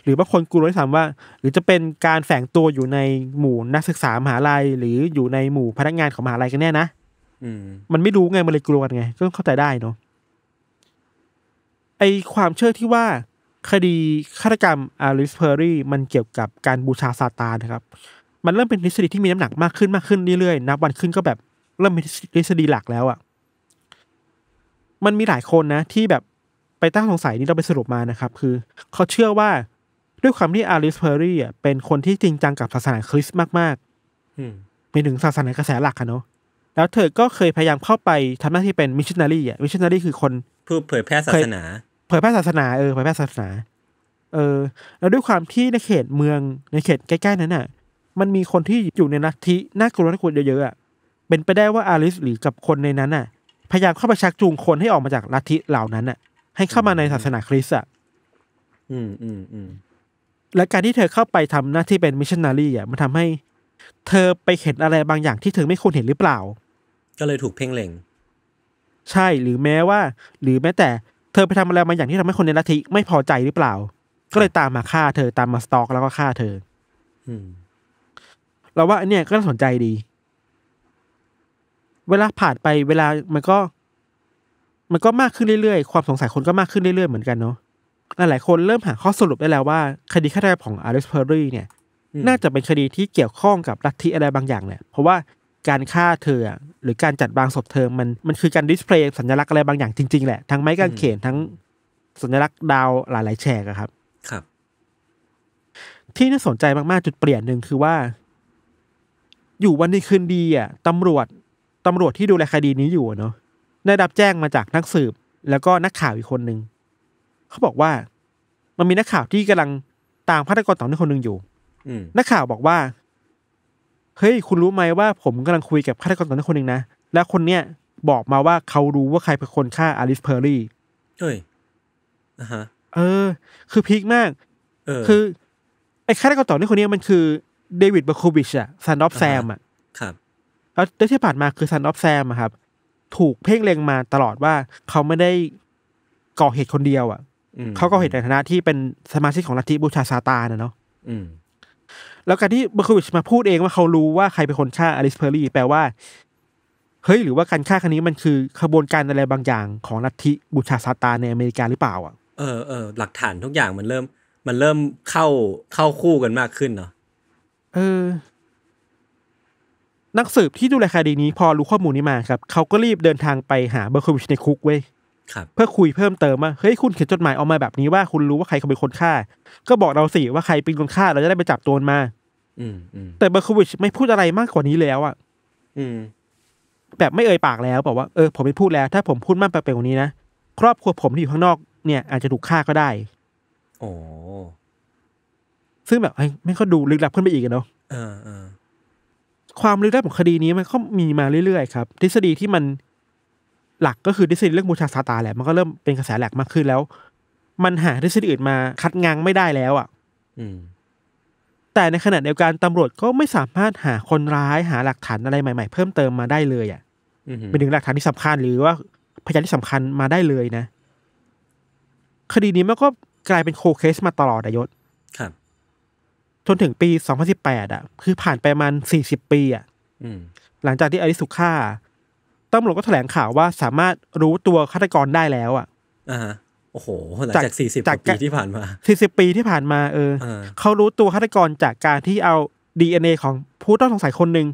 หรือบางคนกลัวด้วยซ้ำว่า หรือจะเป็นการแฝงตัวอยู่ในหมู่นักศึกษามหาลัย หรืออยู่ในหมู่พนักงานของมหาลัยกันแน่นะ อืม มันไม่รู้ไงมันเลยกลัวไงก็เข้าใจได้เนาะ ไอความเชื่อที่ว่าคดีฆาตกรรมอาริสเพอรี่ มันเกี่ยวกับการบูชาซาตานนะครับมันเริ่มเป็นทฤษฎีที่มีน้ำหนักมากขึ้นมากขึ้นเรื่อยๆนับวันขึ้นก็แบบ เริ่มเป็นทฤษฎีหลักแล้วอะ่ะ มันมีหลายคนนะ ที่แบบไปตั้งสงสัยนี้เราไปสรุปมานะครับ คือเขาเชื่อว่าด้วยความที่อาริสเพอรี่ี่เป็นคนที่จริงจังกับศาสนาคริสต์มากๆเป็นถึงศาสนากระแสหลักอะเนาะ แล้วเธอก็เคยพยายามเข้าไปทำหน้าที่เป็นมิชชันนารีอ่ะ มิชชันนารีคือคนผู้เผยแพร่ศาสนา เผยแพร่ศาสนาเออเผยแพร่ศาสนา เออ แล้วด้วยความที่ในเขตเมืองในเขต ใกล้ๆนั้นะ่ะมันมีคนที่อยู่ในนัทธิน่ากลัวน่ากลัวเยอะๆอะเป็นไปได้ว่าอาริสหรือกับคนในนั้นอ่ะ พยายามเข้าไปชักจูงคนให้ออกมาจากลัทธิเหล่านั้นอ่ะ ให้เข้ามาในศาสนาคริสต์อ่ะ อืม อืม อืมและการที่เธอเข้าไปทำหน้าที่เป็นมิชชันนารีอ่ะมันทำให้ เธอไปเห็นอะไรบางอย่างที่เธอไม่ควรเห็นหรือเปล่า ก็เลยถูกเพ่งเล็งใช่หรือแม้ว่า หรือแม้แต่ เธอไปทำอะไรบางอย่างที่ทำให้คนในลัทธิไม่พอใจหรือเปล่า ก็เลยตามมาฆ่าเธอ ตามมาสตอกแล้วก็ฆ่าเธอ อืมเราว่าอันเนี้ยก็น่าสนใจดี เวลาผ่านไปเวลามันก็มันก็มากขึ้นเรื่อยๆ ความสงสัยคนก็มากขึ้นเรื่อยๆเหมือนกันเนาะ หลายๆคนเริ่มหาข้อสรุปได้แล้วว่าคดีฆาตกรรมของอาริสเพอร์รี่เนี่ย น่าจะเป็นคดีที่เกี่ยวข้องกับลัทธิอะไรบางอย่างแหละเพราะว่าการฆ่าเธอ หรือการจัดบางศพเธอ มันมันคือการดิสเพลย์สัญลักษณ์อะไรบางอย่างจริงๆแหละทั้งไม้กางเขนทั้งสัญลักษณ์ดาวหลาย ๆแฉกครับ ครับ ที่น่าสนใจมากๆจุดเปลี่ยนหนึ่งคือว่าอยู่วันี้คืนดีอ่ะตำรวจตำรวจที่ดูแลคดีนี้อยู่เนาะได้รับแจ้งมาจากนักสืบแล้วก็นักข่าวอีกคนหนึ่งเขาบอกว่ามันมีนักข่าวที่กำลังตามพัตกรต่อเนื่องคนหนึ่งอยู่นักข่าวบอกว่าเฮ้ยคุณรู้ไหมว่าผมกำลังคุยกับพัตกรต่อเนื่องคนหนึ่งนะและคนเนี้ย บอกมาว่าเขารู้ว่าใครเป็นคนฆ่าอลิสเพอร์รี่เอ้ยอ่ะฮะเออ คือพีคมาก เออคือไอ้ฆาตกรต่อเนื่องคนนี้มันคือเดวิดบาคูบิชอะซันอฟแซมอะครับแล้วที่ผ่านมาคือซัน็อฟแซมอะครับ ถูกเพ่งเล็งมาตลอดว่าเขาไม่ได้ก่อเหตุคนเดียวอะเขาก็เหตุในฐานะที่เป็นสมาชิกของลัทธิบูชาซาตานนะเนาะแล้วการที่บ์คูบิชมาพูดเองว่าเขารู้ว่าใครเป็นคนฆ่าอลิสเพอร์รี่แปลว่า เฮ้ยหรือว่าการฆ่าครั้งนี้มันคือขบวนการอะไรบางอย่างของลัทธิบูชาซาตานในอเมริกาหรือเปล่าอ่ะเออเออหลักฐานทุกอย่างมันเริ่ม มันเริ่มเข้าเข้าคู่กันมากขึ้นเนาะเออ นักสืบที่ดูแลคดีนี้ พอรู้ข้อมูลนี้มาครับเขาก็รีบเดินทางไป หาเบอร์โควิชในคุกเว้ยเพื่อคุยเพิ่มเติมว่าเฮ้ยคุณเขียนจดหมายออกมาแบบนี้ว่าคุณรู้ว่าใครเป็นคนฆ่า ก็บอกเราสิว่าใครเป็นคนฆ่าเราจะได้ไปจับตัวมาแต่เบอร์โควิชไม่พูดอะไรมากกว่านี้แล้วอ่ะแบบไม่เอ่ยปากแล้วบอกว่าเออผมไม่พูดแล้วถ้า ผมพูดมากไปกว่านี้นะครอบครัวผมที่อยู่ข้างนอกเนี่ยอาจจะถูกฆ่าก็ได้ โอ้ซึ่งแบบไม่คม่ก็ดูลึกลับขึ้นไปอีกเนาะความลึกลับของคดีนี้มันก็มีมาเรื่อยๆครับ ทฤษฎีที่มันหลักก็คือทฤษฎีเรื่องบูชาซาตาแหละ มันก็เริ่มเป็นกระแสหลักมากขึ้นแล้ว มันหาทฤษฎีอื่นมาคัดงังไม่ได้แล้วอ่ะแต่ในขณะเดียวกันตำรวจก็ไม่สามารถหาคนร้ายหาหลักฐานอะไรใหม่ๆ เพิ่มเติมมาได้เลย อ่ะเป็นถึงหลักฐานที่สำคัญหรือว่าพยานที่สำคัญมาได้เลย นะ คดีนี้มันก็กลายเป็นโคเคสมาตลอดอายศครับจนถึงปี 2018อ่ะ คือผ่านไปมัน40 ปีอ่ะหลังจากที่อริสุฆ่าตำรวจก็แถลงข่าวว่าสามารถรู้ตัวฆาตกรได้แล้วอ่ะอ่าโอ้โหหลังจาก 40ปีที่ผ่านมา 40 ปีที่ผ่านมาเออเขารู้ตัวฆาตกรจากการที่เอา DNA ของผู้ต้องสงสัยคนหนึ่ง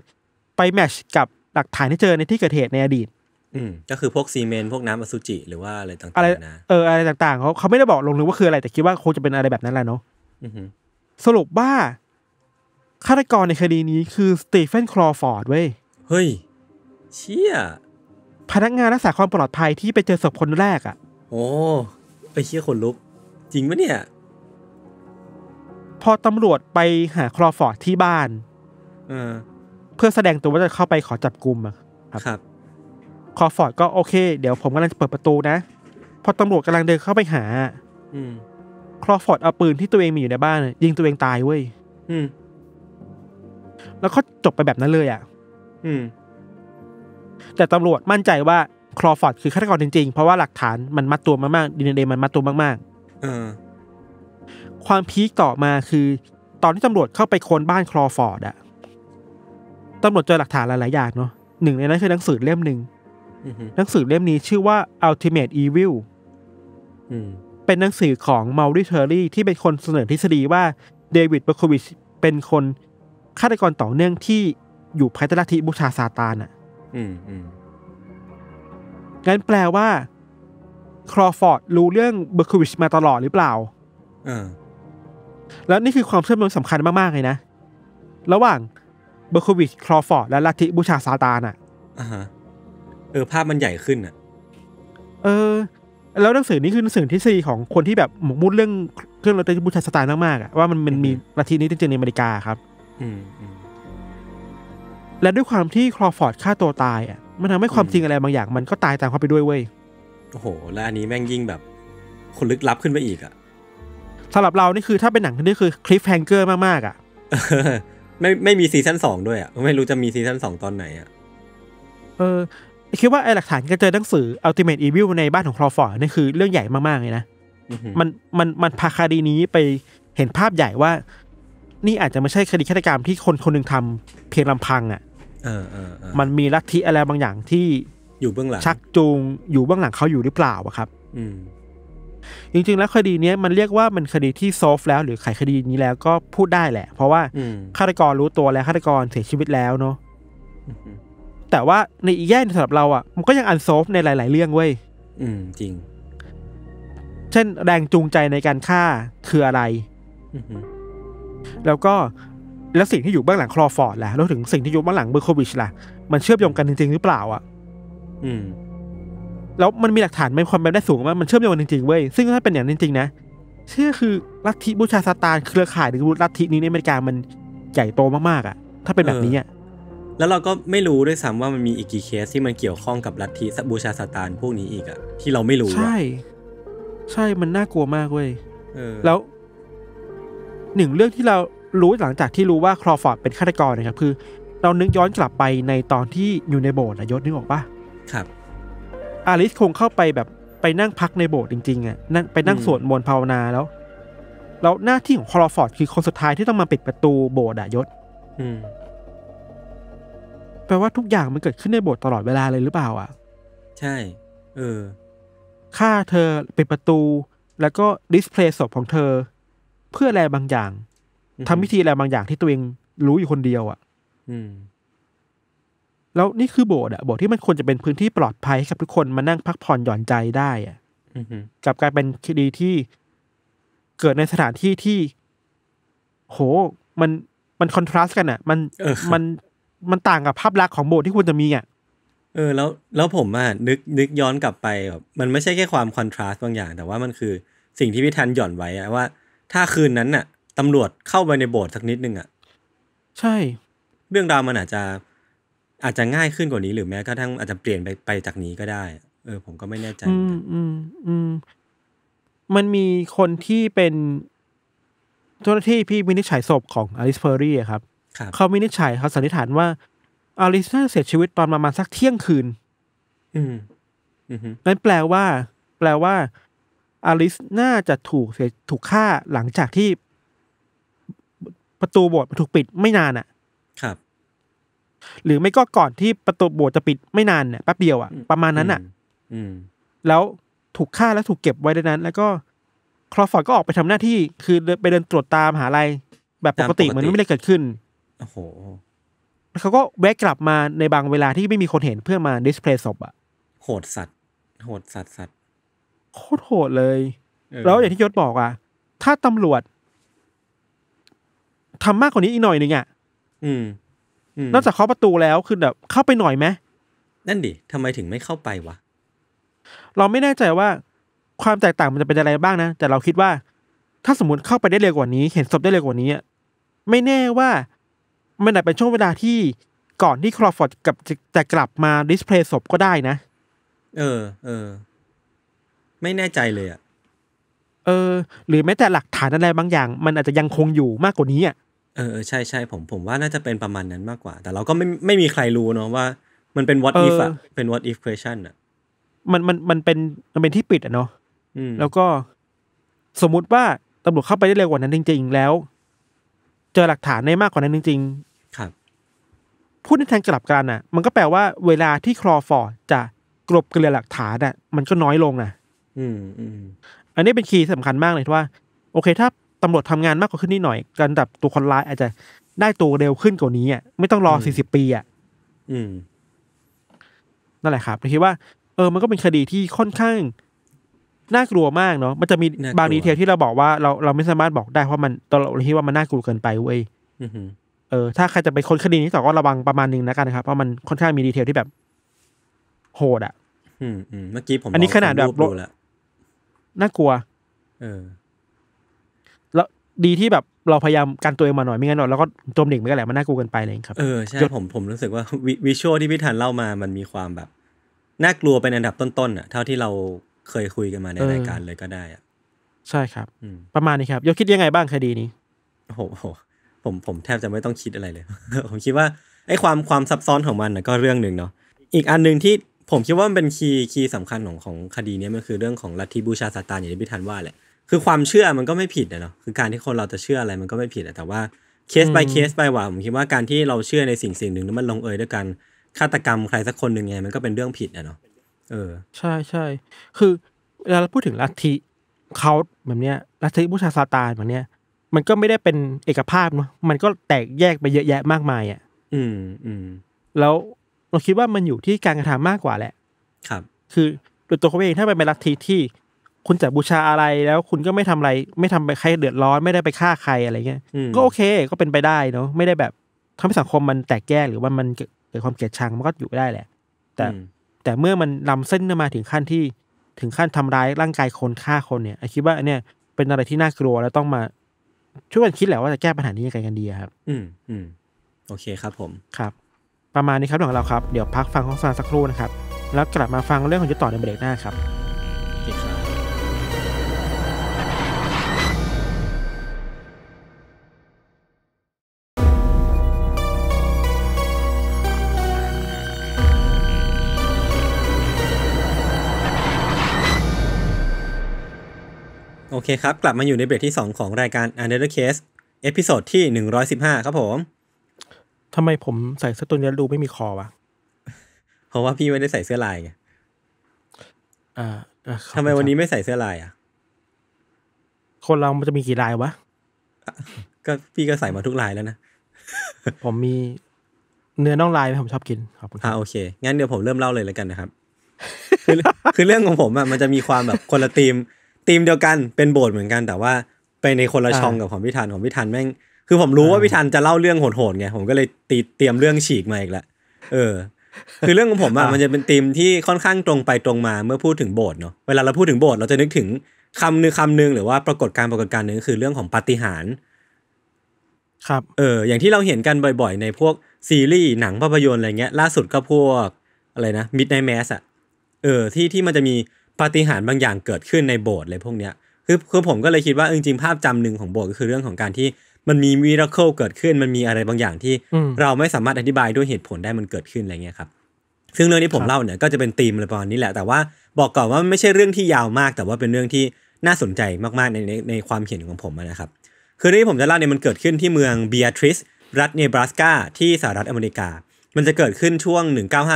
ไปแมชกับหลักฐานที่เจอในที่เกิดเหตุในอดีตอืมก็คือพวกซีเมนพวกน้ำอสุจิหรือว่าอะไรต่างๆนะเอออะไรต่างๆเขาเขาไม่ได้บอกลงหรือว่าคืออะไรแต่คิดว่าคงจะเป็นอะไรแบบนั้นแหละเนาะสรุปว่าฆาตกรในคดีนี้คือสเตเฟนคลอฟอร์ดเว้ย เฮ้ย เชี่ย พนักงานรักษาความปลอดภัยที่ไปเจอศพคนแรกอะ่ะ โอ้ไอเชี่ยคนลุก จริงปะเนี่ย พอตำรวจไปหาคลอฟอร์ดที่บ้าน เออ เพื่อแสดงตัวว่าจะเข้าไปขอจับกลุ่มอะครับครับคลอฟอร์ดก็โอเค เดี๋ยวผมกำลังจะเปิดประตูนะ พอตำรวจกำลังเดินเข้าไปหา อืมคลอฟอร์ดเอาปืนที่ตัวเองมีอยู่ในบ้านยิงตัวเองตายเว้ยแล้วก็จบไปแบบนั้นเลยอ่ะ อืม แต่ตำรวจมั่นใจว่าคลอฟอร์ดคือฆาตกรจริงๆ เพราะว่าหลักฐานมันมัดตัวมากๆ ดีเอ็นเอมันมัดตัวมากๆออความพีคต่อมาคือ ตอนที่ตำรวจเข้าไปค้นบ้านคลอฟอร์ดอะตำรวจเจอหลักฐานหลายๆอย่างเนาะ หนึ่งในนั้นคือหนังสือเล่มหนึ่งหนังสือเล่มนี้ชื่อว่า Ultimate Evil เป็นหนังสือของมาริเทอรี่ที่เป็นคนเสนอทฤษฎีว่า เดวิดเบอร์ควิชเป็นคนฆาตกรต่อเนื่องที่อยู่ภายใต้ลัทธิบูชาซาตานอ่ะ อืมอืมงั้นแปลว่า ครอฟอร์ดรู้เรื่องเบอร์ควิชมาตลอดหรือเปล่าแล้วนี่คือความเชื่อมโยงสำคัญมากๆเลยนะระหว่างเบอร์ควิชครอฟอร์ดและลัทธิบูชาซาตานอ่ะอ่าะเออภาพมันใหญ่ขึ้นอ่ะ เออแล้วหนังสือนี้คือหนังสือที่สีของคนที่แบบหมกมุ่นเรื่องเครื่องรนตรบูชาสไตล์มากๆอะว่ามันมันมีลัทธินี้จริงๆในอเมริกาครับและด้วยความที่คลอฟอร์ดฆ่าตัวตายอ่ะมันทำให้ความจริงอะไรบางอย่าง มันก็ตายตามเขาไปด้วยเว้ย โอ้โห และอันนี้แม่งยิ่งแบบคนลึกลับขึ้นไปอีกอ่ะสำหรับเรานี่คือถ้าเป็นหนังนี่คือคลิฟแฮงเกอร์มากๆอ่ะไม่ไม่มีซีซั่นสองด้วยอ่ะไม่รู้จะมีซีซั่นสองตอนไหนอ่ะเออคิดว่าไอ้หลักฐานการเจอหนังสือ Ultimate Evil ในบ้านของคลอฟอร์ดนี่คือเรื่องใหญ่มากๆเลยนะมันมันมันพาคดีนี้ไปเห็นภาพใหญ่ว่านี่อาจจะไม่ใช่คดีฆาตกรรมที่คนคนนึงทำเพียงลำพังอ่ะมันมีลัทธิอะไรบางอย่างที่อยู่เบื้องหลัง ชักจูงอยู่เบื้องหลังเขาอยู่หรือเปล่าอะครับจริง ๆ แล้วคดีนี้มันเรียกว่ามันคดีที่โซฟแล้วหรือไขคดีนี้แล้วก็พูดได้แหละ เพราะว่าฆาตกรรู้ตัวแล้วฆาตกรเสียชีวิตแล้วเนาะแต่ว่าในอีกแง่สำหรับเราอ่ะมันก็ยังอันโซฟในหลายๆเรื่องเว้ย อืม จริง เช่นแรงจูงใจในการฆ่าคืออะไรแล้วก็แล้วสิ่งที่อยู่เบื้องหลังคลอฟอร์ดล่ะแล้วถึงสิ่งที่อยู่เบื้องหลังเบอร์โควิชล่ะ มันเชื่อมโยงกันจริงๆ หรือเปล่าอ่ะอืม แล้วมันมีหลักฐานไม่ความเป็นได้สูงมากมันเชื่อมโยงกันจริงๆเว้ยซึ่งถ้าเป็นอย่างจริงๆนะเชื่อคือลัทธิบูชาซาตานเครือข่ายหรือลัทธินี้ในอเมริกามันใหญ่โตมากๆอ่ะ ถ้าเป็นแบบนี้อ่ะแล้วเราก็ไม่รู้ด้วยซ้ำว่ามันมีอีกกี่เคสที่มันเกี่ยวข้องกับลัทธิบูชาสาตานพวกนี้อีกอะที่เราไม่รู้ใช่ ใช่ มันน่ากลัวมากเว้ยแล้วหนึ่งเรื่องที่เรารู้หลังจากที่รู้ว่าครอฟอร์ดเป็นฆาตกรนะครับคือ เรานึกย้อนกลับไปในตอนที่อยู่ในโบสถ์นะยศนึกออกปะครับ อาริสคงเข้าไปแบบไปนั่งพักในโบสถ์จริงๆอะนั่งไปนั่งสวดมนต์ภาวนาแล้วแล้วหน้าที่ของครอฟอร์ดคือคนสุดท้าย ที่ต้องมาปิดประตูโบสถ์อะยศ อืมแปลว่าทุกอย่างมันเกิดขึ้นในบทตลอดเวลาเลยหรือเปล่าอ่ะใช่ เออฆ่าเธอปิดประตู แล้วก็ดิสเพลย์ศพของเธอ เพื่ออะไรบางอย่าง ทำพิธีอะไรบางอย่างที่ตัวเองรู้อยู่คนเดียว อ่ะ อืม แล้วนี่คือโบสถ์อะโบสถ์ที่มันควรจะเป็นพื้นที่ปลอดภัยให้กับทุกคนมานั่งพักผ่อนหย่อนใจได้ อ่ะกับกลายเป็นคดีที่เกิดในสถานที่ที่ โห มัน มันคอนทราสต์กันอ่ะ มันมันมันต่างกับภาพลักษณ์ของโบสถ์ที่คุณจะมีอ่ะ เออ แล้วแล้วผมอ่ะนึกนึกย้อนกลับไปแบบมันไม่ใช่แค่ความคอนทราสต์บางอย่าง แต่ว่ามันคือ สิ่งที่พี่ทันหย่อนไว้อะว่าถ้าคืนนั้นน่ะตำรวจเข้าไปในโบสถ์สักนิดนึงอ่ะใช่เรื่องราวมันอาจจะอาจจะง่ายขึ้นกว่านี้หรือแม้กระทั่งอาจจะเปลี่ยนไปไปจากนี้ก็ได้ เออ ผมก็ไม่แน่ใจอืม อืมอืมมันมีคนที่เป็น เจ้าหน้าที่พี่วินิจฉัยศพของอลิสเพอรี่ครับเขาไม่นิชฉัยเขาสันนิษฐานว่า อาริสนาเสียชีวิตตอนประมาณสักเที่ยงคืน อืมนั่นแปลว่า แปลว่า อาริสน่าจะถูกเสียถูกฆ่าหลังจากที่ ประตูโบสถ์ถูกปิดไม่นานอ่ะ ครับ หรือไม่ก็ก่อนที่ประตูโบสถ์จะปิดไม่นานเนี่ยแป๊บเดียวอ่ะประมาณนั้นอ่ะ อืม แล้วถูกฆ่าแล้วถูกเก็บไว้ในนั้น แล้วก็คลอฟอร์ดก็ออกไปทำหน้าที่คือไปเดินตรวจตามหาอะไรแบบปกติเหมือนไม่ได้เกิดขึ้นโอ้โหเขาก็แวะกลับ มา ใน บาง เวลา ที่ ไม่ มี คน เห็น เพื่อ มาดิสเพลย์ ศพอะโหด สัตว์ โหด สัตว์ สัตว์ โคตรโหด เลย แล้ว อย่าง ที่ ยศ บอกอะถ้าตำรวจทำมาก กว่า นี้ อีก หน่อยหนึ่งอะอืมนอกจากเคาะประตู แล้ว คือ แบบ เข้า ไป หน่อยไหมนั่น ดิทำไม ถึง ไม่ เข้า ไป วะ เรา ไม่ แน่ใจ ว่า ความ แตกต่าง มัน จะ เป็นอะไรบ้าง นะ แต่ เรา คิด ว่า ถ้า สมมติ เข้า ไป ได้ เร็ว กว่านี้ เห็น ศพ ได้ เร็ว กว่านี้ไม่ แน่ว่ามันอาจเป็นช่วงเวลาที่ก่อนที่ครอฟอร์ดกับจะกลับมาดิสเพลย์ศพก็ได้นะ เออ เออ ไม่แน่ใจเลยอ่ะ เออ หรือแม้แต่หลักฐานอะไรบางอย่าง มันอาจจะยังคงอยู่มากกว่านี้อ่ะ เออใช่ใช่ผม ผมว่าน่าจะเป็นประมาณนั้นมากกว่า แต่เราก็ไม่ไม่มีใครรู้เนาะว่า มันเป็น what if อะเป็น what if question อ่ะมันมันมันเป็นมันเป็นที่ปิดอ่ะเนาะแล้วก็สมมุติว่าตำรวจเข้าไปได้เร็วกว่านั้นจริง ๆ แล้ว เจอหลักฐานได้มากกว่านั้นจริงครับพูดในทางกลับกันน่ะ มันก็แปลว่าเวลาที่คลอฟอร์จะกรบเกลือหลักฐานอ่ะมันก็น้อยลงนะอืมอืมอันนี้เป็นคีย์สำคัญมากเลยว่า โอเค ถ้าตำรวจทำงานมากกว่าขึ้นนิดหน่อยการดับตัวคนร้ายอาจจะได้ตัวเร็วขึ้นกว่านี้อ่ะไม่ต้องรอสี่สิบปีอ่ะ อืมนั่นแหละครับคิดว่า เออ มันก็เป็นคดีที่ค่อนข้างน่ากลัวมากเนาะมันจะมีบางดีเทลที่เราบอกว่าเราเราไม่สามารถบอกได้เพราะมันตอนเราคิดว่ามันน่ากลัวเกินไปเว้ยเออถ้าใครจะไปค้นคดีนี้ต่อก็ระวังประมาณนึงนะกันครับเพราะมันค่อนข้างมีดีเทลที่แบบโหดอ่ะอืมอืมเมื่อกี้ผมอันนี้ขนาดแบบรถน่ากลัวเออแล้วดีที่แบบเราพยายามกันตัวเองมาหน่อย ไม่งั้นเราก็จมดิ่งไปก็แหละ มันน่ากลัวกันไปเลยครับเออใช่ผมผมรู้สึกว่าวิชวลที่พี่ธันเล่ามามันมีความแบบ น่ากลัวเป็นอันดับต้นๆอ่ะ เท่าที่เราเคยคุยกันมาในรายการเลยก็ได้อ่ะใช่ครับประมาณนี้ครับยกคิดยังไงบ้างคดีนี้โอ้โหผมผมแทบจะไม่ต้องคิดอะไรเลยผมคิดว่าไอ้ความความซับซ้อนของมันนะก็เรื่องหนึ่งเนาะอีกอันหนึ่งที่ผมคิดว่ามันเป็นคีย์คีย์สำคัญของของคดีนี้มันคือเรื่องของลัทธิบูชาซาตานอย่างที่พิธันว่าแหละ คือความเชื่อมันก็ไม่ผิดนะเนาะคือการที่คนเราจะเชื่ออะไรมันก็ไม่ผิดแต่ว่าเคส by เคส by ว่าผมคิดว่าการที่เราเชื่อในสิ่งสิ่งหนึ่งแล้วมันลงเอยด้วยกันฆาตกรรมใครสักคนหนึ่งไงมันก็เป็นเรื่องผิดนะเนาะเออ ใช่ใช่คือเวลาพูดถึงลัทธิเขาแบบเนี้ยลัทธิบูชาซาตานแบบเนี้ยมันก็ไม่ได้เป็นเอกภาพเนาะ มันก็แตกแยกไปเยอะแยะมากมายอะ่ะ อืมอืมแล้วเราคิดว่ามันอยู่ที่การกระทำมากกว่าแหละ ครับ คือโดยตัวเขาเองถ้าเป็นลัทธิที่ คุณจะบูชาอะไรแล้วคุณก็ไม่ทำอะไร ไม่ทำไปใครเดือดร้อนไม่ได้ไปฆ่าใครอะไรเงี้ย ก็โอเค ก็เป็นไปได้เนาะไม่ได้แบบทำให้สังคมมันแตกแยกหรือว่ามันเกิดความเกลียดชังมันก็อยู่ได้แหละ แต่แต่เมื่อมันลำเส้นมาถึงขั้นที่ถึงขั้นทำร้ายร่างกายคนฆ่าคนเนี่ยคิดว่าเนี่ยเป็นอะไรที่น่ากลัวแล้วต้องมาช่วยกันคิดแหละว่าจะแก้ปัญหานี้ยังไงกันดีครับ อืม อืม โอเคครับผม ครับ ประมาณนี้ครับของเราครับ เดี๋ยวพักฟังของซารสักครู่นะครับ แล้วกลับมาฟังเรื่องของยุทธต่อในเบรกหน้าครับ โอเคครับโอเคครับ กลับมาอยู่ในเบรกที่ 2 ของรายการ u n d e r Case เอพิโซดที่ 115 ครับผมทำไมผมใส่เสื้อตัวนี้ดูไม่มีคอวะ เพราะว่าพี่ไม่ได้ใส่เสื้อลายไงอ่าทำไมวันนี้ไม่ใส่เสื้อลายอ่ะ คนเรามันจะมีกี่ลายวะก็พี่ก็ใส่มาทุกลายแล้วนะ ผมมีเนื้อน่องลายผมชอบกินขอบคุณครับโอเค งั้นเดี๋ยวผมเริ่มเล่าเลยแล้วกันนะครับ คือเรื่องของผมอ่ะมันจะมีความแบบคนละธีมทีมเดียวกันเป็นโบสเหมือนกันแต่ว่า ไปในคนละช่องกับของพิธันของพิธันแม่งคือ ผมรู้ว่าพิธันจะเล่าเรื่องโหดๆไงผมก็เลยตีเตรียมเรื่องฉีกมาอีกละเออ คือเรื่องของผมอ่ะมันจะเป็นทีมที่ค่อนข้างตรงไปตรงมาเมื่อพูดถึงโบสถ์เนาะเวลาเราพูดถึงโบสถ์เราจะนึกถึงคำหนึ่งคำหนึ่งหรือว่าปรากฏการปรากฏการหนึ่งคือเรื่องของปฏิหารครับ เออ อย่างที่เราเห็นกันบ่อย ๆ ในพวกซีรีส์หนังภาพยนตร์อะไรเงี้ยล่าสุดก็พวก อะไรนะมิดไนแมสอะเออที่ที่มันจะมีปาฏิหาริย์บางอย่างเกิดขึ้นในโบสถ์เลยพวกเนี้ยคือคือผมก็เลยคิดว่าจริงๆภาพจำหนึ่งของโบสถ์ก็คือเรื่องของการที่มันมีมิราเคิลเกิดขึ้น มันมีอะไรบางอย่างที่เราไม่สามารถอธิบายด้วยเหตุผลได้มันเกิดขึ้นอะไรเงี้ยครับซึ่งเรื่องที่ผมเล่าเนี่ยก็จะเป็นธีมอะไรประมาณนี้แหละแต่ว่าบอกก่อนว่าไม่ใช่เรื่องที่ยาวมากแต่ว่าเป็นเรื่องที่น่าสนใจมากๆในในในความเห็นของผมนะครับคือเรื่องที่ผมจะเล่าเนี่ยมันเกิดขึ้นที่เมืองเบียทริสรัฐเนบราสกา ที่สหรัฐอเมริกามันจะเกิดขึ้นช่วง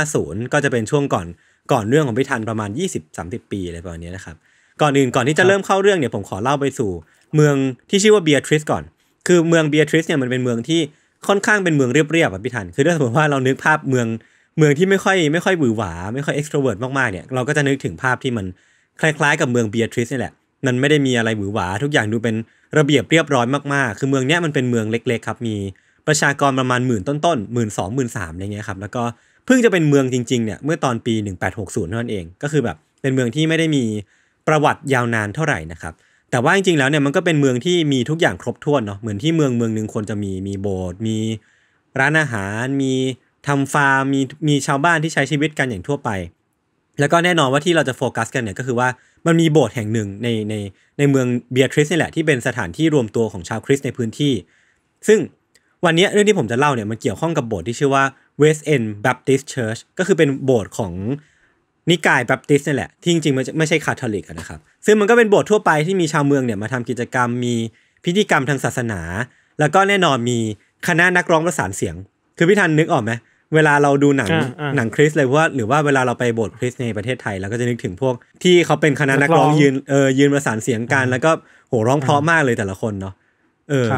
1950 ก็จะเป็นช่วงก่อนก่อนเรื่องของพิธันประมาณ 20-30 ปีอะไรประมาณนี้นะครับก่อนอื่นก่อนที่จะเริ่มเข้าเรื่องเนี่ยผมขอเล่าไปสู่ เมืองที่ชื่อว่าเบียทริสก่อน คือเมืองเบียทริสเนี่ยมันเป็นเมืองที่ค่อนข้างเป็นเมืองเรียบๆอ่ะพี่ันคือถ้าสมมติว่าเรานึกภาพเมืองเมืองที่ไม่ค่อยไม่ค่อยบวือหวา ไม่ค่อยเอ็กซ์โทรเวิร์ตมากๆเนี่ย เราก็จะนึกถึงภาพที่มันคล้าย ๆกับเมืองเบียทริสนี่แหละมันไม่ได้มีอะไรหวือหวา ทุกอย่างดูเป็นระเบียบเรียบร้อยมากๆ คือเมืองเนี้ยมันเป็นเมืองเล็กๆครับมีประชากรประมาณหมื่นต้นๆหมื่นสองหมื่นสามอะไรเงี้ยครับแล้วก็เพิ่งจะเป็นเมืองจริงๆ เนี่ยเมื่อตอนปี 1860นั่นเองก็คือแบบเป็นเมืองที่ไม่ได้มีประวัติยาวนานเท่าไหร่นะครับแต่ว่าจริงๆแล้วเนี่ยมันก็เป็นเมืองที่มีทุกอย่างครบถ้วนเนาะเหมือนที่เมืองเมืองหนึ่งควรจะมีมีโบสถ์มีร้านอาหารมีทำฟาร์มมีมีชาวบ้านที่ใช้ชีวิตกันอย่างทั่วไป แล้วก็แน่นอนว่าที่เราจะโฟกัสกันเนี่ยก็คือว่ามันมีโบสถ์แห่งหนึ่งในในในเมืองเบียทริสนี่แหละที่เป็นสถานที่รวมตัวของชาวคริสในพื้นที่ ซึ่งวันนี้เรื่องที่ผมจะเล่าเนี่ยมันเกี่ยวข้องกับโบสถ์ที่ชื่อว่า West End Baptist Church ก็คือเป็นโบสถ์ของนิกายแบปติสต์นี่แหละที่จริงๆมันไม่ใช่คาทอลิกนะครับซึ่งมันก็เป็นโบสถ์ทั่วไปที่มีชาวเมืองเนี่ยมาทำกิจกรรมมีพิธีกรรมทางศาสนา แล้วก็แน่นอนมีคณะนักร้องประสานเสียง คือพี่ทันนึกออกไหม เวลาเราดูหนังหนังคริสเลยว่าหรือว่าเวลาเราไปโบสถ์คริสในประเทศไทยเราก็จะนึกถึงพวกที่เขาเป็นคณะนักร้องยืนเออยืนประสานเสียงกัน แล้วก็โหร้องเพราะมากเลยแต่ละคนเนาะเออ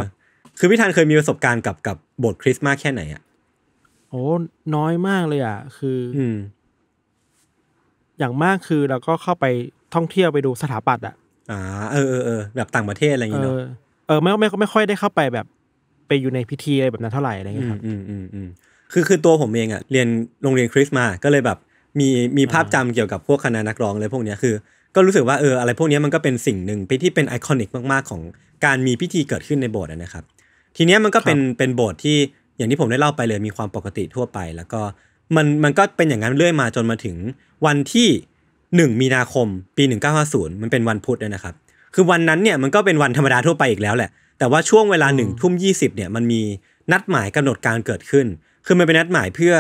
คือพี่ทันเคยมีประสบการณ์กับกับโบสถ์คริสมากแค่ไหนอะโอ้น้อยมากเลยอ่ะ คืออย่างมากคือเราก็เข้าไปท่องเที่ยวไปดูสถาปัตย์อ่ะอ่าเออเออแบบต่างประเทศอะไรอย่างเงี้ยเนาะเออไม่ไม่ไม่ค่อยได้เข้าไปแบบไปอยู่ในพิธีอะไรแบบนั้นเท่าไหร่อะไรเงี้ยครับอืมอืมอืมคือคือตัวผมเองอ่ะเรียนโรงเรียนคริสต์มา ก็เลยแบบมีมีภาพจำเกี่ยวกับพวกคณะนักร้องอะไรพวกเนี้ยคือ ก็รู้สึกว่าเออ อะไรพวกนี้มันก็เป็นสิ่งหนึ่งที่เป็นไอคอนิกมาก ๆ ของ การมีพิธีเกิดขึ้นในโบสถ์นะครับ ทีเนี้ยมันก็เป็นเป็นโบสถ์ที่อย่างที่ผมได้เล่าไปเลยมีความปกติทั่วไป แล้วก็มันมันก็เป็นอย่างนั้นเรื่อยมาจนมาถึงวันที่ 1 มีนาคมปี 1950มันเป็นวันพุธเลยนะครับคือวันนั้นเนี่ยมันก็เป็นวันธรรมดาทั่วไปอีกแล้วแหละแต่ว่าช่วงเวลาหนึ่งทุ่มยีเนี่ยมันมีนัดหมายกำหนดการเกิดขึ้น คือมันเป็นนัดหมายเพื่อ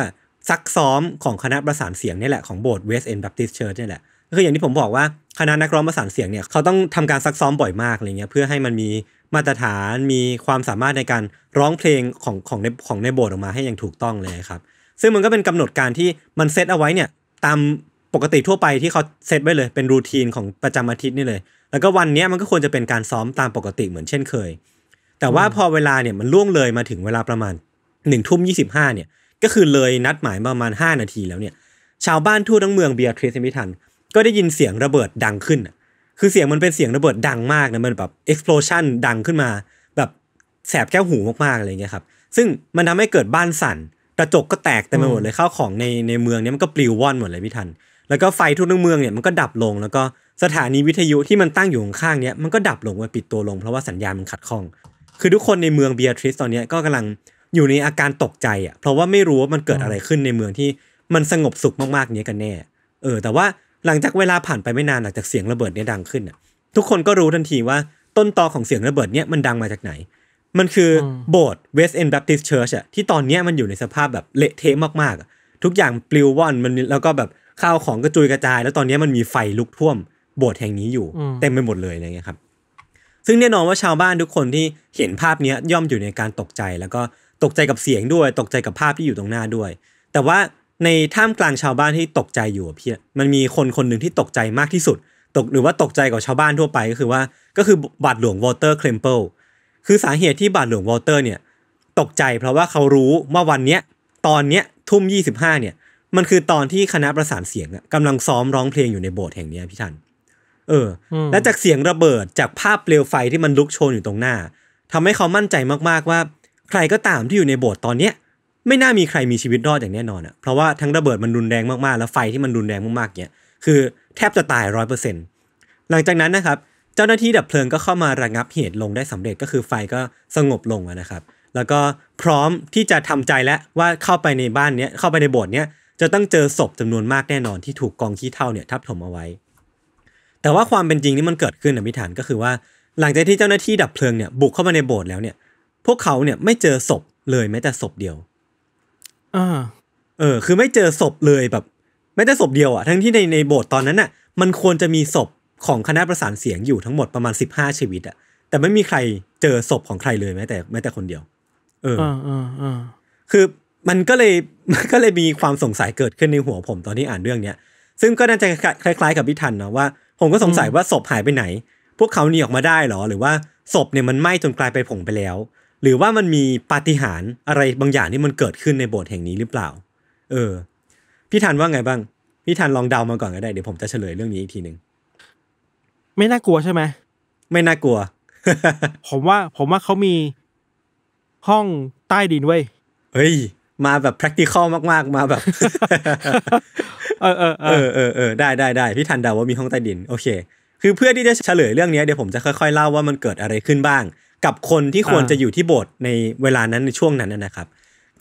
ซักซ้อมของคณะประสานเสียงนี่แหละของโบสถ์เวสต์เอนบัพติสเชิร์ชนี่แหละก็คืออย่างที่ผมบอกว่าคณะนักร้องประสานเสียงเนี่ยเขาต้องทำการซักซ้อมบ่อยมากอะไรเงี้ยเพื่อให้มันมีมาตรฐานมีความสามารถในการร้องเพลงของของในของในโบสถ์ออกมาให้อย่างถูกต้องเลยครับซึ่งมันก็เป็นกำหนดการที่มันเซตเอาไว้เนี่ยตามปกติทั่วไปที่เขาเซตไว้เลย เป็นรูทีนของประจำอาทิตย์นี่เลยแล้วก็วันนี้มันก็ควรจะเป็นการซ้อมตามปกติเหมือนเช่นเคย แต่ว่าพอเวลาเนี่ยมันล่วงเลยมาถึงเวลาประมาณหนึ่งทุ่มยี่สิบห้าเนี่ยก็คือเลยนัดหมายประมาณห้านาทีแล้วเนี่ยชาวบ้านทั่วทั้งเมืองเบียทริสมิทันก็ได้ยินเสียงระเบิดดังขึ้นคือเสียงมันเป็นเสียงระเบิดดังมากนะมันแบบ explosion ดังขึ้นมาแบบแสบแก้วหูมากๆอะไรเงี้ยครับซึ่งมันทำให้เกิดบ้านสั่นกระจกก็แตกเต็มไปหมดเลยข้าวของในในเมืองเนี้ยมันก็ปลิวว่อนหมดเลยพี่ทัน แล้วก็ไฟทุกนท้งเมืองเนี่ยมันก็ดับลงแล้วก็สถานีวิทยุที่มันตั้งอยู่ข้างเนี้ยมันก็ดับลงไปปิดตัวลง เพราะว่าสัญญาณมันขัดข้อง คือทุกคนในเมืองเบียทริสตอนนี้ก็กำลังอยู่ในอาการตกใจอ่ะเพราะว่าไม่รู้ว่ามันเกิดอะไรขึ้นในเมืองที่มันสงบสุขมากๆเนี้ยกันแน่ เออแต่ว่าหลังจากเวลาผ่านไปไม่นาน หลังจากเสียงระเบิดเนี่ยดังขึ้นทุกคนก็รู้ทันทีว่าต้นตอของเสียงระเบิดเนี่ยมันดังมาจากไหน มันคือโบสถ์เวสต์เอนด์แบปติสเชิร์ชอะที่ตอนเนี้ยมันอยู่ในสภาพแบบเละเทะมากๆทุกอย่างปลิวว่อนมันแล้วก็แบบข้าวของกระจุยกระจาย แล้วตอนนี้มันมีไฟลุกท่วม โบสถ์แห่งนี้อยู่เต็มไปหมดเลยอะไรเงี้ยครับซึ่งแน่นอนว่าชาวบ้านทุกคนที่เห็นภาพนี้ย่อมอยู่ในการตกใจแล้วก็ตกใจกับเสียงด้วย ตกใจกับภาพที่อยู่ตรงหน้าด้วย แต่ว่าในท่ามกลางชาวบ้านที่ตกใจอยู่พี่มันมีคนคนหนึ่งที่ตกใจมากที่สุด ตกหรือว่าตกใจกว่าชาวบ้านทั่วไปก็คือว่าก็คือบาดหลวงวอเตอร์เคลมเปิลคือสาเหตุที่บาดหลวงวอเตอร์ เนี่ย ตกใจเพราะว่าเขารู้ว่าวันเนี้ยตอนเนี้ยทุ่มยี่สิบห้าเนี่ย มันคือตอนที่คณะประสานเสียง กำลังซ้อมร้องเพลงอยู่ในโบสถ์แห่งนี้พี่ทันเออ และจากเสียงระเบิดจากภาพเปลวไฟที่มันลุกโชนอยู่ตรงหน้า ทำให้เขามั่นใจมากๆว่า ใครก็ตามที่อยู่ในโบสถ์ตอนเนี้ยไม่น่ามีใครมีชีวิตรอดอย่างแน่นอนอะเพราะว่าทั้งระเบิดมันรุนแรงมากๆแล้วไฟที่มันรุนแรงมากๆเนี่ยคือแทบจะตายร้อยเปอร์เซ็นต์หลังจากนั้นนะครับ เจ้าหน้าที่ดับเพลิงก็เข้ามาระงับเหตุลงได้สำเร็จก็คือไฟก็สงบลงนะครับ แล้วก็พร้อมที่จะทำใจแล้วว่าเข้าไปในบ้านเนี้ย เข้าไปในโบสถ์เนี้ย จะต้องเจอศพจำนวนมากแน่นอนที่ถูกกองขี้เท่าเนี่ยทับถมเอาไว้ แต่ว่าความเป็นจริงนี่มันเกิดขึ้นนะพิธานก็คือว่า หลังจากที่เจ้าหน้าที่ดับเพลิงเนี่ยบุกเข้ามาในโบสถ์แล้วเนี่ยพวกเขาเนี่ยไม่เจอศพเลยแม้แต่ศพเดียวอเออ คือไม่เจอศพเลยแบบ ไม่ได้ศพเดียวอะ่ะ ทั้งที่ในในโบสถ์ตอนนั้นอะ่ะ มันควรจะมีศพของคณะประสานเสียงอยู่ทั้งหมดประมาณสิบห้าชีวิตอะ่ะแต่ไม่มีใครเจอศพของใครเลยแม้แต่แม้แต่คนเดียว เออ เออ เออ คือมันก็เลยมันก็เลยมีความสงสัยเกิดขึ้นในหัวผมตอนที่อ่านเรื่องเนี้ย ซึ่งก็น่าจะคล้ายๆกับพิทันเนาะว่า ผมก็สงสัยว่าศพหายไปไหน พวกเขาหนีออกมาได้หรอ หรือว่าศพเนี่ยมันไหม้จนกลายไปผงไปแล้วหรือว่ามันมีปาฏิหาริย์อะไรบางอย่างที่มันเกิดขึ้นในโบสถ์แห่งนี้หรือเปล่า เออ พี่ทันว่าไงบ้าง พี่ทันลองเดามาก่อนก็ได้ เดี๋ยวผมจะเฉลยเรื่องนี้อีกทีหนึ่งไม่น่ากลัวใช่ไหม ไม่น่ากลัว ผมว่าผมว่าเขามีห้องใต้ดินเว้ย เฮ้ย มาแบบ practical มากๆ มาแบบเออเออเออเออ เออ ได้ได้ได้พี่ทันเดาว่ามีห้องใต้ดินโอเค คือเพื่อที่จะเฉลยเรื่องนี้เดี๋ยวผมจะค่อยๆ เล่าว่ามันเกิดอะไรขึ้นบ้างกับคนที่ควรจะอยู่ที่โบสถ์ในเวลานั้นในช่วงนั้นนะครับ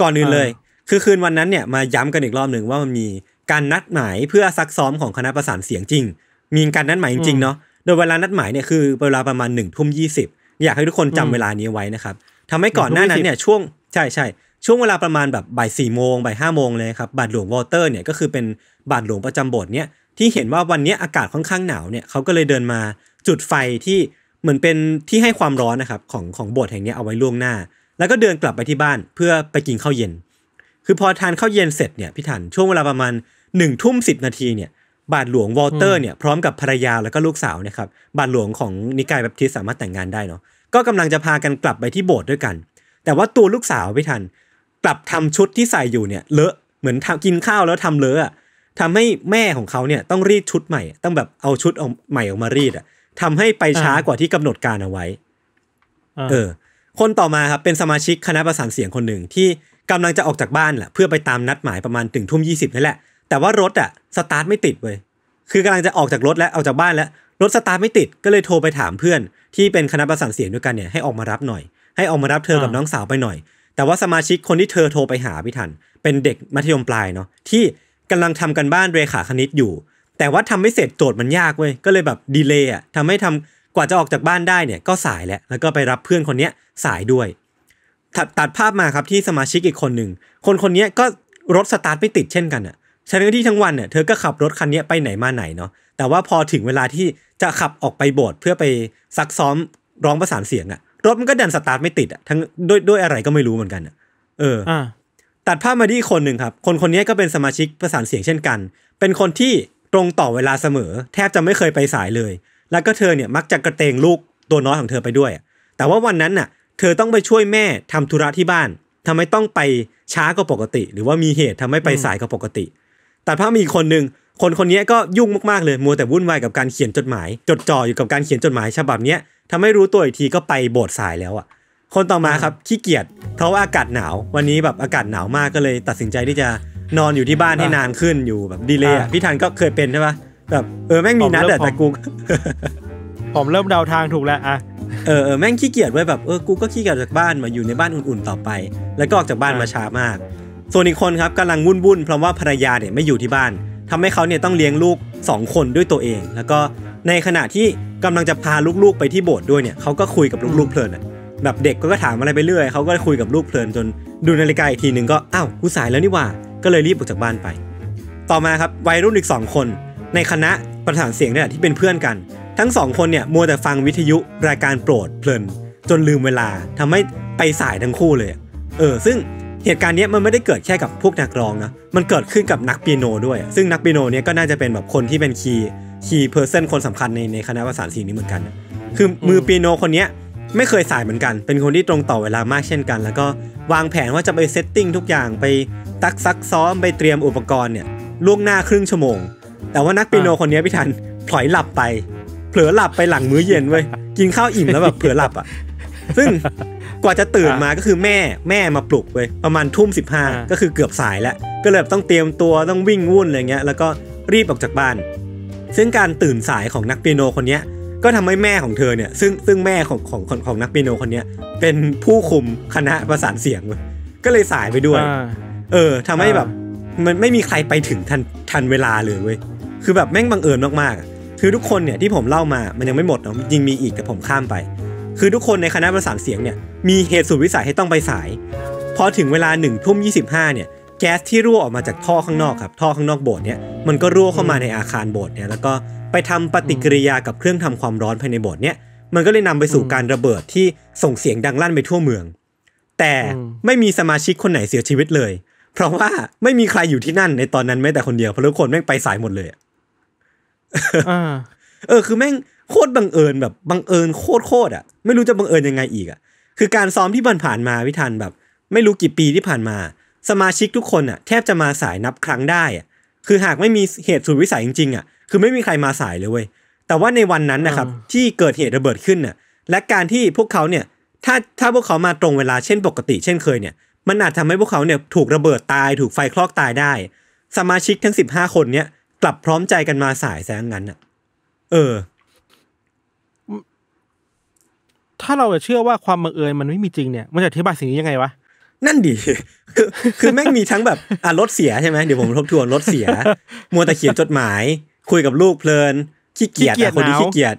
ก่อนอื่นเลย คือคืนวันนั้นเนี่ยมาย้ำกันอีกรอบหนึ่งว่ามันมีการนัดหมายเพื่อซักซ้อมของคณะประสานเสียงจริง มีการนัดหมายจริงเนาะโดยเวลานัดหมายเนี่ยคือเวลาประมาณหนึ่งทุ่มยี่สิบอยากให้ทุกคนจำเวลานี้ไว้นะครับทำให้ก่อนหน้านั้นเนี่ยช่วงใช่ใช่ช่วงเวลาประมาณแบบบ่ายสี่โมงบ่ายห้าโมงเลยครับบาทหลวงวอเตอร์เนี่ยก็คือเป็นบาทหลวงประจำโบสถ์เนี่ยที่เห็นว่าวันนี้อากาศค่อนข้างหนาวเนี่ยเขาก็เลยเดินมาจุดไฟที่เหมือนเป็นที่ให้ความร้อนนะครับ ของของโบสถ์แห่งนี้เอาไว้ล่วงหน้า แล้วก็เดินกลับไปที่บ้านเพื่อไปกินข้าวเย็น คือพอทานข้าวเย็นเสร็จเนี่ยพี่ถันช่วงเวลาประมาณหนึ่งทุ่มสิบนาทีเนี่ยบาทหลวงวอลเตอร์เนี่ยพร้อมกับภรรยาแล้วก็ลูกสาวนะครับบาทหลวงของนิกายแบปทิสสามารถแต่งงานได้เนาะก็กำลังจะพากันกลับไปที่โบสถ์ด้วยกัน แต่ว่าตัวลูกสาวพี่ทันกลับทำชุดที่ใส่อยู่เนี่ยเลอะเหมือนกินข้าวแล้วทำเลอะทำให้แม่ของเขาเนี่ยต้องรีดชุดใหม่ ต้องแบบเอาชุดออกใหม่ออกมารีดอะทำให้ไปช้ากว่าที่กำหนดการเอาไว้ เออ คนต่อมาครับเป็นสมาชิกคณะประสานเสียงคนหนึ่งที่กำลังจะออกจากบ้านแหละเพื่อไปตามนัดหมายประมาณถึงทุ่มยี่สิบนี่แหละแต่ว่ารถอ่ะสตาร์ทไม่ติดเว้ยคือกำลังจะออกจากรถแล้วออกจากบ้านแล้วรถสตาร์ทไม่ติดก็เลยโทรไปถามเพื่อน ที่เป็นคณะประสานเสียงด้วยกันเนี่ยให้ออกมารับหน่อย ให้ออกมารับเธอ กับน้องสาวไปหน่อย แต่ว่าสมาชิกคนที่เธอโทรไปหาพี่ทัน เป็นเด็กมัธยมปลายเนาะที่กำลังทำกันบ้านเรขาคณิตอยู่แต่ว่าทำไม่เสร็จโจทย์มันยากเว้ยก็เลยแบบดีเลย์อ่ะทำให้ทำกว่าจะออกจากบ้านได้เนี่ย ก็สายแล้ว แล้วก็ไปรับเพื่อนคนเนี้ย สายด้วย ตัดตัดภาพมาครับที่สมาชิกอีกคนหนึ่ง คนคนนี้ก็ รถสตาร์ทไม่ติดเช่นกันอ่ะใช้หน้าที่ทั้งวันเนี่ยเธอก็ขับรถคันนี้ไปไหนมาไหนเนาะแต่ว่าพอถึงเวลาที่จะขับออกไปโบสถ์เพื่อไปซักซ้อมร้องประสานเสียงอะรถมันก็ดันสตาร์ทไม่ติดอะทั้งด้วยด้วยอะไรก็ไม่รู้เหมือนกันอะเอออตัดภาพมาที่คนหนึ่งครับคนคนนี้ก็เป็นสมาชิกประสานเสียงเช่นกัน เป็นคนที่ตรงต่อเวลาเสมอ แทบจะไม่เคยไปสายเลย แล้วก็เธอเนี่ย มักจะกระเตงลูกตัวน้อยของเธอไปด้วย แต่ว่าวันนั้นน่ะเธอต้องไปช่วยแม่ทำธุระที่บ้าน ทำให้ต้องไปช้ากว่าปกติ หรือว่ามีเหตุทำให้ไปสายกว่าปกติ แต่ถ้ามีคนหนึ่งคนคนนี้ก็ยุ่งมากๆเลยมัวแต่วุ่นวายกับการเขียนจดหมาย จดจ่ออยู่กับ การเขียนจดหมายฉบับเนี้ยทำให้รู้ตัวอีกทีก็ไปโบสถ์สายแล้วอ่ะคนต่อมาครับขี้เกียจเพราะว่าอากาศหนาววันนี้แบบอากาศหนาวมากก็เลยตัดสินใจที่จะนอนอยู่ที่บ้านให้นานขึ้นอยู่แบบดีเลยพี่ทันก็เคยเป็นใช่ปะแบบเออแม่งมีนัดแต่กูผมเริ่มเดาทางถูกแล้วอ่ะเออเออแม่งขี้เกียจไว้แบบเออกู ก็ขี้เกียจจากบ้านมาอยู่ในบ้านอุ่นๆ ต่อไป แล้วก็ออกจากบ้านมาช้ามาก ส่วนอีกคนครับกำลังวุ่นวุ่นเพราะว่าภรรยาเนี่ยไม่อยู่ที่บ้าน ทำให้เขาเนี่ยต้องเลี้ยงลูก 2 คนด้วยตัวเอง แล้วก็ในขณะที่กำลังจะพาลูกๆไปที่โบสถ์ด้วยเนี่ยเขาก็คุยกับลูกๆเพลินอ่ะแบบเด็กก็ถามอะไรไปเรื่อยเขาก็คุยกับลูกเพลินจนดูนาฬิกาอีกทีหนึ่งก็อ้าวกูสายแล้วนี่หว่าก็เลยรีบออกจากบ้านไป ต่อมาครับวัยรุ่นอีก 2 คน ในคณะประสานเสียงเนี่ยที่เป็นเพื่อนกัน ทั้งสองคนเนี่ยมัวแต่ฟังวิทยุรายการโปรดเพลินจนลืมเวลาทำให้ไปสายทั้งคู่เลยเออซึ่งเหตุการณ์นี้มันไม่ได้เกิดแค่กับพวกนักร้องนะมันเกิดขึ้นกับนักเปียโนด้วย ซึ่งนักเปียโนเนี่ยก็น่าจะเป็นแบบคนที่เป็นคีย์คีย์เพอร์เซนคนสำคัญในในคณะประสานเสียงนี้เหมือนกัน คือมือเปียโนคนเนี้ยไม่เคยสายเหมือนกัน เป็นคนที่ตรงต่อเวลามากเช่นกัน แล้วก็วางแผนว่าจะไปเซตติ้งทุกอย่าง ไปตักซักซ้อม ไปเตรียมอุปกรณ์เนี่ย ล่วงหน้าครึ่งชั่วโมง แต่ว่านักปีโนคนนี้พี่ทันพลอยหลับไป เผลอหลับไปหลังมื้อเย็นเว้ย กินข้าวอิ่มแล้วแบบเผลอหลับอ่ะ ซึ่งกว่าจะตื่นมาก็คือแม่แม่มาปลุกเว้ย ประมาณทุ่มสิบห้าก็คือเกือบสายแล้ว ก็เลยต้องเตรียมตัว ต้องวิ่งวุ่นอะไรเงี้ย แล้วก็รีบออกจากบ้าน ซึ่งการตื่นสายของนักเปียโนคนนี้ก็ทำให้แม่ของเธอเนี่ย ซึ่งซึ่งแม่ของของของของนักเปียโนคนนี้เป็นผู้คุมคณะประสานเสียง ก็เลยสายไปด้วย เออ ทำให้แบบมันไม่มีใครไปถึงทันทันเวลาเลยเว้ยคือแบบแม่งบังเอิญมากๆคือทุกคนเนี่ยที่ผมเล่ามามันยังไม่หมดเนาะยิงมีอีกแต่ผมข้ามไป คือทุกคนในคณะประสานเสียงเนี่ยมีเหตุสุดวิสัยให้ต้องไปสาย พอถึงเวลาหนึ่งทุ่มยีเนี่ยแก๊สที่รั่วออกมาจากท่อข้างนอกครับ ท่อข้างนอกโบสถ์เนี่ย มันก็รั่วเข้ามาในอาคารโบสถ์เนี่ย แล้วก็ไปทำปฏิกิริยากับเครื่องทำความร้อนภายในโบสถ์เนี่ยมันก็เลยนำไปสู่การระเบิดที่ส่งเสียงดังลั่นไปทั่วเมือง แต่ไม่มีสมาชิกคนไหนเสียชีวิตเลย เพราะว่าไม่มีใครอยู่ที่นั่น ในตอนนั้นแม้แต่คนเดียว เพราะทุกคนแม่งไปสายหมดเลยเออ คือแม่งโคตรบังเอิญ แบบบังเอิญโคตรโคตรอ่ะไม่รู้จะบังเอิญยังไงอีกอ่ะคือการซ้อมที่ผ่านมาพิธันแบบ ไม่รู้กี่ปีที่ผ่านมาสมาชิกทุกคนอ่ะแทบจะมาสายนับครั้งได้อคือหากไม่มีเหตุสุดวิสัยจริง ๆอ่ะคือไม่มีใครมาสายเลยเว้ยแต่ว่าในวันนั้นนะครับ ที่เกิดเหตุระเบิดขึ้นน่ะและการที่พวกเขาเนี่ยถ้าถ้าพวกเขามาตรงเวลาเช่นปกติเช่นเคยเนี่ย มันอาจทำให้พวกเขาเนี่ย ถูกระเบิดตายถูกไฟคลอกตายได้ สมาชิกทั้งสิบห้าคนเนี่ยกลับพร้อมใจกันมาสายแสงงั้นอ่ะ เออ ถ้าเราจะเชื่อว่าความบังเอิญมันไม่มีจริงเนี่ย มันจะอธิบายสิ่งนี้ยังไงวะนั่นดิคือคือแม่งมีทั้งแบบอ่ารถเสียใช่ไหมเดี๋ยวผมทบทวนรถเสีย มัวแต่เขียนจดหมาย คุยกับลูกเพลินขี้เกียจคนนี้ขี้เกียจ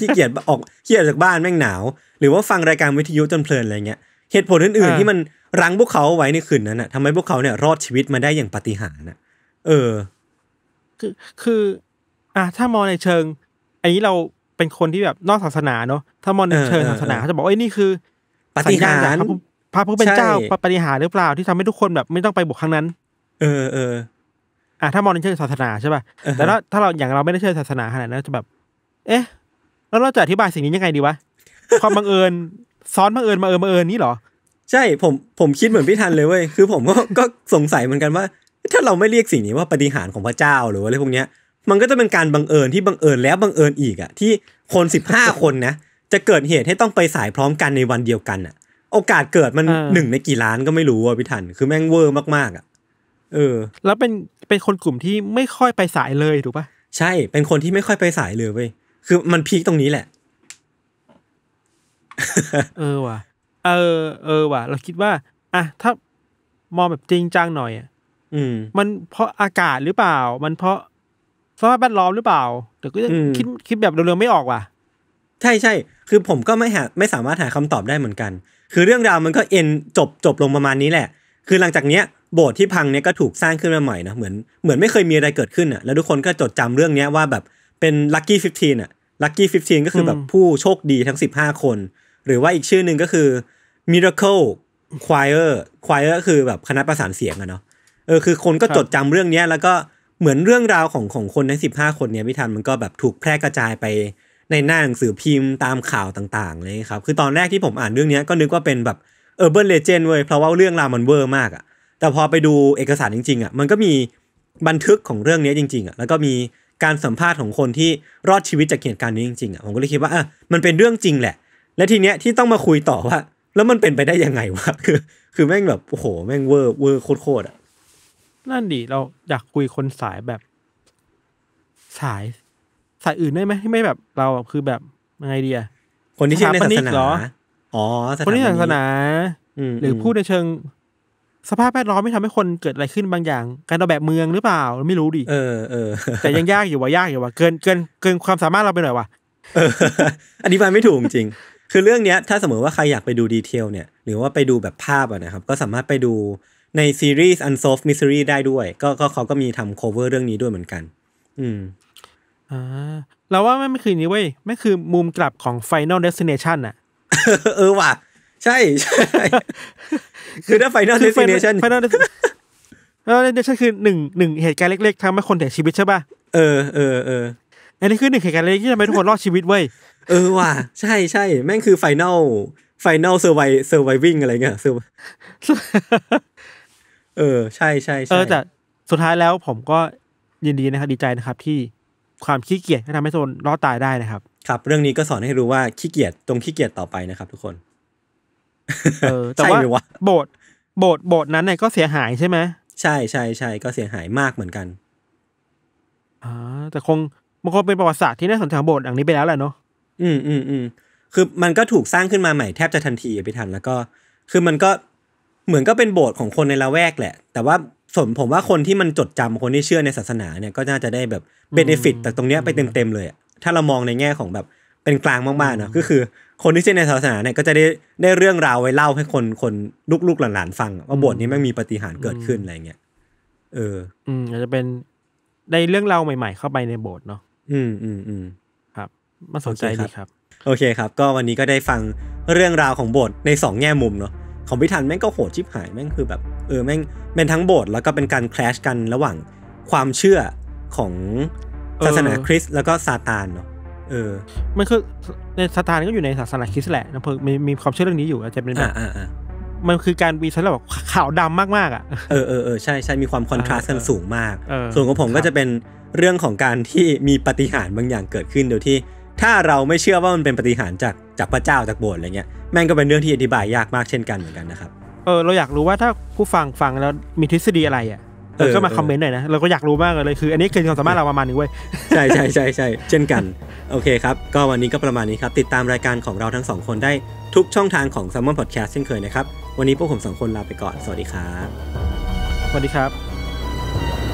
ขี้เกียจออกขี้เกียจจากบ้านแม่งหนาว หรือว่าฟังรายการวิทยุจนเพลินอะไรเงี้ยเหตุผลอื่นๆ ที่มันรั้งพวกเขาไว้ในคืนนั้นอะทำให้พวกเขาเนี่ยรอดชีวิตมาได้อย่างปาฏิหาริย์นะเออ คือคือ อ่ะ ถ้ามองในเชิง อันนี้เราเป็นคนที่แบบนอกศาสนาเนาะถ้ามองในเชิงศาสนาเขาจะบอกว่านี่คือปาฏิหาริย์พระผู้เป็นเจ้าปฏิหารหรือเปล่าที่ทำให้ทุกคนแบบไม่ต้องไปบุกครั้งนั้น เออเอออ่ะถ้ามองในเชิงศาสนาใช่ป่ะแต่ถ้าถ้าเราอย่างเราไม่ได้เชื่อศาสนาขนาดนั้นจะแบบเอ๊ะแล้วเราจะอธิบายสิ่งนี้ยังไงดีวะความบังเอิญซ้อนบังเอิญมาเอิญมาเอิญนี่หรอใช่ผมผมคิดเหมือนพี่ทันเลยเว้ยคือ ผมก็ก็สงสัยเหมือนกันว่า ถ้าเราไม่เรียกสิ่งนี้ว่าปฏิหารของพระเจ้าหรืออะไรพวกเนี้ย มันก็จะเป็นการบังเอิญที่บังเอิญแล้วบังเอิญอีกอะที่คนสิบห้าคนนะจะเกิดเหตุให้ต้องไปสายพร้อมกันในวันเดียวกันอะโอกาสเกิดมันหนึ่งในกี่ล้านก็ไม่รู้ อ่ะพี่ทัน คือแม่งเวอร์มากๆ อ่ะ เออ แล้วเป็นเป็นคนกลุ่มที่ไม่ค่อยไปสายเลยถูกปะใช่ เป็นคนที่ไม่ค่อยไปสายเลยเว้ย คือมันพีคตรงนี้แหละ เออว่ะ เออ เออว่ะ เราคิดว่า อ่ะถ้ามองแบบจริงจังหน่อยอ่ะ อืม มันเพราะอากาศหรือเปล่า มันเพราะสภาพแวดล้อมหรือเปล่าเดี๋ยวก็จะคิดคิดแบบเร็วๆไม่ออกว่ะ ใช่ใช่ คือผมก็ไม่หาไม่สามารถหาคำตอบได้เหมือนกันคือเรื่องราวมันก็เอ็นจบจบลงประมาณนี้แหละ คือหลังจากเนี้ยโบสถ์ที่พังเนี้ยก็ถูกสร้างขึ้นมาใหม่นะเหมือนเหมือนไม่เคยมีอะไรเกิดขึ้นอ่ะ แล้วทุกคนก็จดจำเรื่องเนี้ยว่าแบบเป็นลัคกี้ฟิฟทีนอ่ะ ลัคกี้ฟิฟทีนก็คือแบบผู้โชคดีทั้งสิบห้าคน หรือว่าอีกชื่อหนึ่งก็คือมิิราเคคลวายเออร์ ควายเออร์ก็คือแบบคณะประสานเสียงอะเนาะ เออ คือคนก็จดจำเรื่องเนี้ยแล้วก็เหมือนเรื่องราวของของคนในสิบห้าคนเนี้ยพิธันมันก็แบบถูกแพร่กระจายไปในหน้าหนังสือพิมพ์ตามข่าวต่าง ๆ เลยครับ คือตอนแรกที่ผมอ่านเรื่องนี้ก็นึกว่าเป็นแบบเออเบิร์นเลเจนด์เว้ยเพราะว่าเรื่องราวมันเวอร์มากอะ่ะ แต่พอไปดูเอกสารจริงๆอะ่ะมันก็มีบันทึกของเรื่องนี้จริงๆอะ่ะแล้วก็มีการสัมภาษณ์ของคนที่รอดชีวิตจากเหตุการณ์นี้จริง ๆอะ่ะผมก็เลยคิดว่าอ่ะมันเป็นเรื่องจริงแหละ และทีเนี้ยที่ต้องมาคุยต่อว่าแล้วมันเป็นไปได้ยังไงวะคือคือแม่งแบบโอ้โหแม่งเวอร์เวอร์โคตรๆอ่ะนั่นดิเราอยากคุยคนสายแบบสายสายอื่นได้ไหมที่ไม่แบบเราคือแบบไงดีอะคนที่เชื่อในศาสนาอ๋อคนที่ศาสนาหรือพูดในเชิง สภาพแวดล้อมไม่ทำให้คนเกิดอะไรขึ้นบางอย่างการออกแบบเมืองหรือเปล่าไม่รู้ดิเออเออแต่ยังยากอยู่ว่ายากอยู่ว่าเกินเกินเกินความสามารถเราไปหน่อยว่ะอันนี้มันไม่ถูกจริง คือเรื่องเนี้ย ถ้าสมมติว่าใครอยากไปดูดีเทล เนี่ย หรือว่าไปดูแบบภาพอะนะครับ ก็สามารถไปดูในซีรีส์ Unsolved Mystery ได้ด้วย ก็ก็เขาก็มีทำ cover เรื่องนี้ด้วยเหมือนกัน อืมเราว่าไม่คือนี้เว้ยไม่คือมุมกลับของ Final Destination อะเออว่ะใช่ใช่คือถ้า Final Destination Final Destination คือหนึ่งหนึ่งเหตุการณ์เล็กๆทำให้คนเสียชีวิตใช่ป่ะ เออเออเอออันนี้คือหนึ่งเหตุการณ์เล็กที่ทำให้ทุกคนรอดชีวิตเว้ยเออว่ะใช่ใช่แม่งคือไฟแนลไฟแนลเซอร์ไวเซอร์ไววิ่งอะไรเงี้ยเออ ใช่ใช่เออแต่สุดท้ายแล้วผมก็ยินดีนะครับดีใจนะครับที่ความขี้เกียจก็ทำให้โซนรอดตายได้นะครับ ครับ เรื่องนี้ก็สอนให้รู้ว่าขี้เกียจตรงขี้เกียจต่อไปนะครับ ทุกคนเออแต่ว่า โบสโบสโบสนั้นเนี่ยก็เสียหายใช่ไหมใช่ใช่ใช่ก็เสียหายมากเหมือนกัน อ่า แต่คงมันคงเป็นประวัติศาสตร์ที่น่าสนใจของโบสถ์อย่างนี้ไปแล้วแหละเนาะอืมอืมอืมคือ มันก็ถูกสร้างขึ้นมาใหม่แทบจะทันทีไปทันแล้วก็ คือมันก็เหมือนก็เป็นโบสถ์ของคนในละแวก แหละ แต่ว่าสมผมว่าคนที่มันจดจำคนที่เชื่อในศาสนาเนี่ย ก็น่าจะได้แบบเบนฟิตจากตรงเนี้ยไปเต็มๆเลยถ้าเรามองในแง่ของแบบเป็นกลางมากๆเนะก็คือคนที่เชื่อในศาสนาเนี่ยก็จะได้ได้เรื่องราวไว้เล่าให้คนคนลูกๆหลานๆฟังว่าบทนี้มันมีปฏิหารเกิดขึ้นอะไรเงี้ยเอออืมอาจจะเป็นได้เรื่องเล่าใหม่ ๆ เข้าไปในบทเนาะอืมอืมอืมครับมาสนใจดีครับ โอเคครับ ก็วันนี้ก็ได้ฟังเรื่องราวของบทในสองแง่มุมเนาะของพิธันแม่งก็โหดชิบหายแม่งคือแบบเออแม่งเป็นทั้งบทแล้วก็เป็นการแคลชกันระหว่างความเชื่อของศาสนาคริสต์แล้วก็ซาตานเนาะเออ มันคือในซาตานก็อยู่ในศาสนาคริสต์แหละนะเพิ่งมีมีความเชื่อเรื่องนี้อยู่อาจจะเป็นแบบมันคือการวีสันรบบขาวดำมากๆอ่ะเออเออเออใช่ใช่มีความคอนทราสต์กันสูงมากส่วนของผมก็จะเป็นเรื่องของการที่มีปฏิหารบางอย่างเกิดขึ้นโดยที่ถ้าเราไม่เชื่อว่ามันเป็นปฏิหารจากจากพระเจ้าจากโบสถ์อะไรเงี้ย แม่งก็เป็นเรื่องที่อธิบายยากมากเช่นกันเหมือนกันนะครับเออเราอยากรู้ว่าถ้าผู้ฟังฟังแล้วมีทฤษฎีอะไรอ่ะเออก็มาคอมเมนต์หน่อยนะเราก็อยากรู้มากเลยคืออันนี้คือความสามารถเราประมาณนึงเว้ยใช่ใช่ใช่ใช่เช่นกันโอเคครับ ก็วันนี้ก็ประมาณนี้ครับ ติดตามรายการของเราทั้งสองคนได้ทุกช่องทางของ s ซ m มอนพอดแคสต์เช่นเคยนะครับ วันนี้พวกผมสองคนลาไปก่อน สวัสดีครับสวัสดีครับ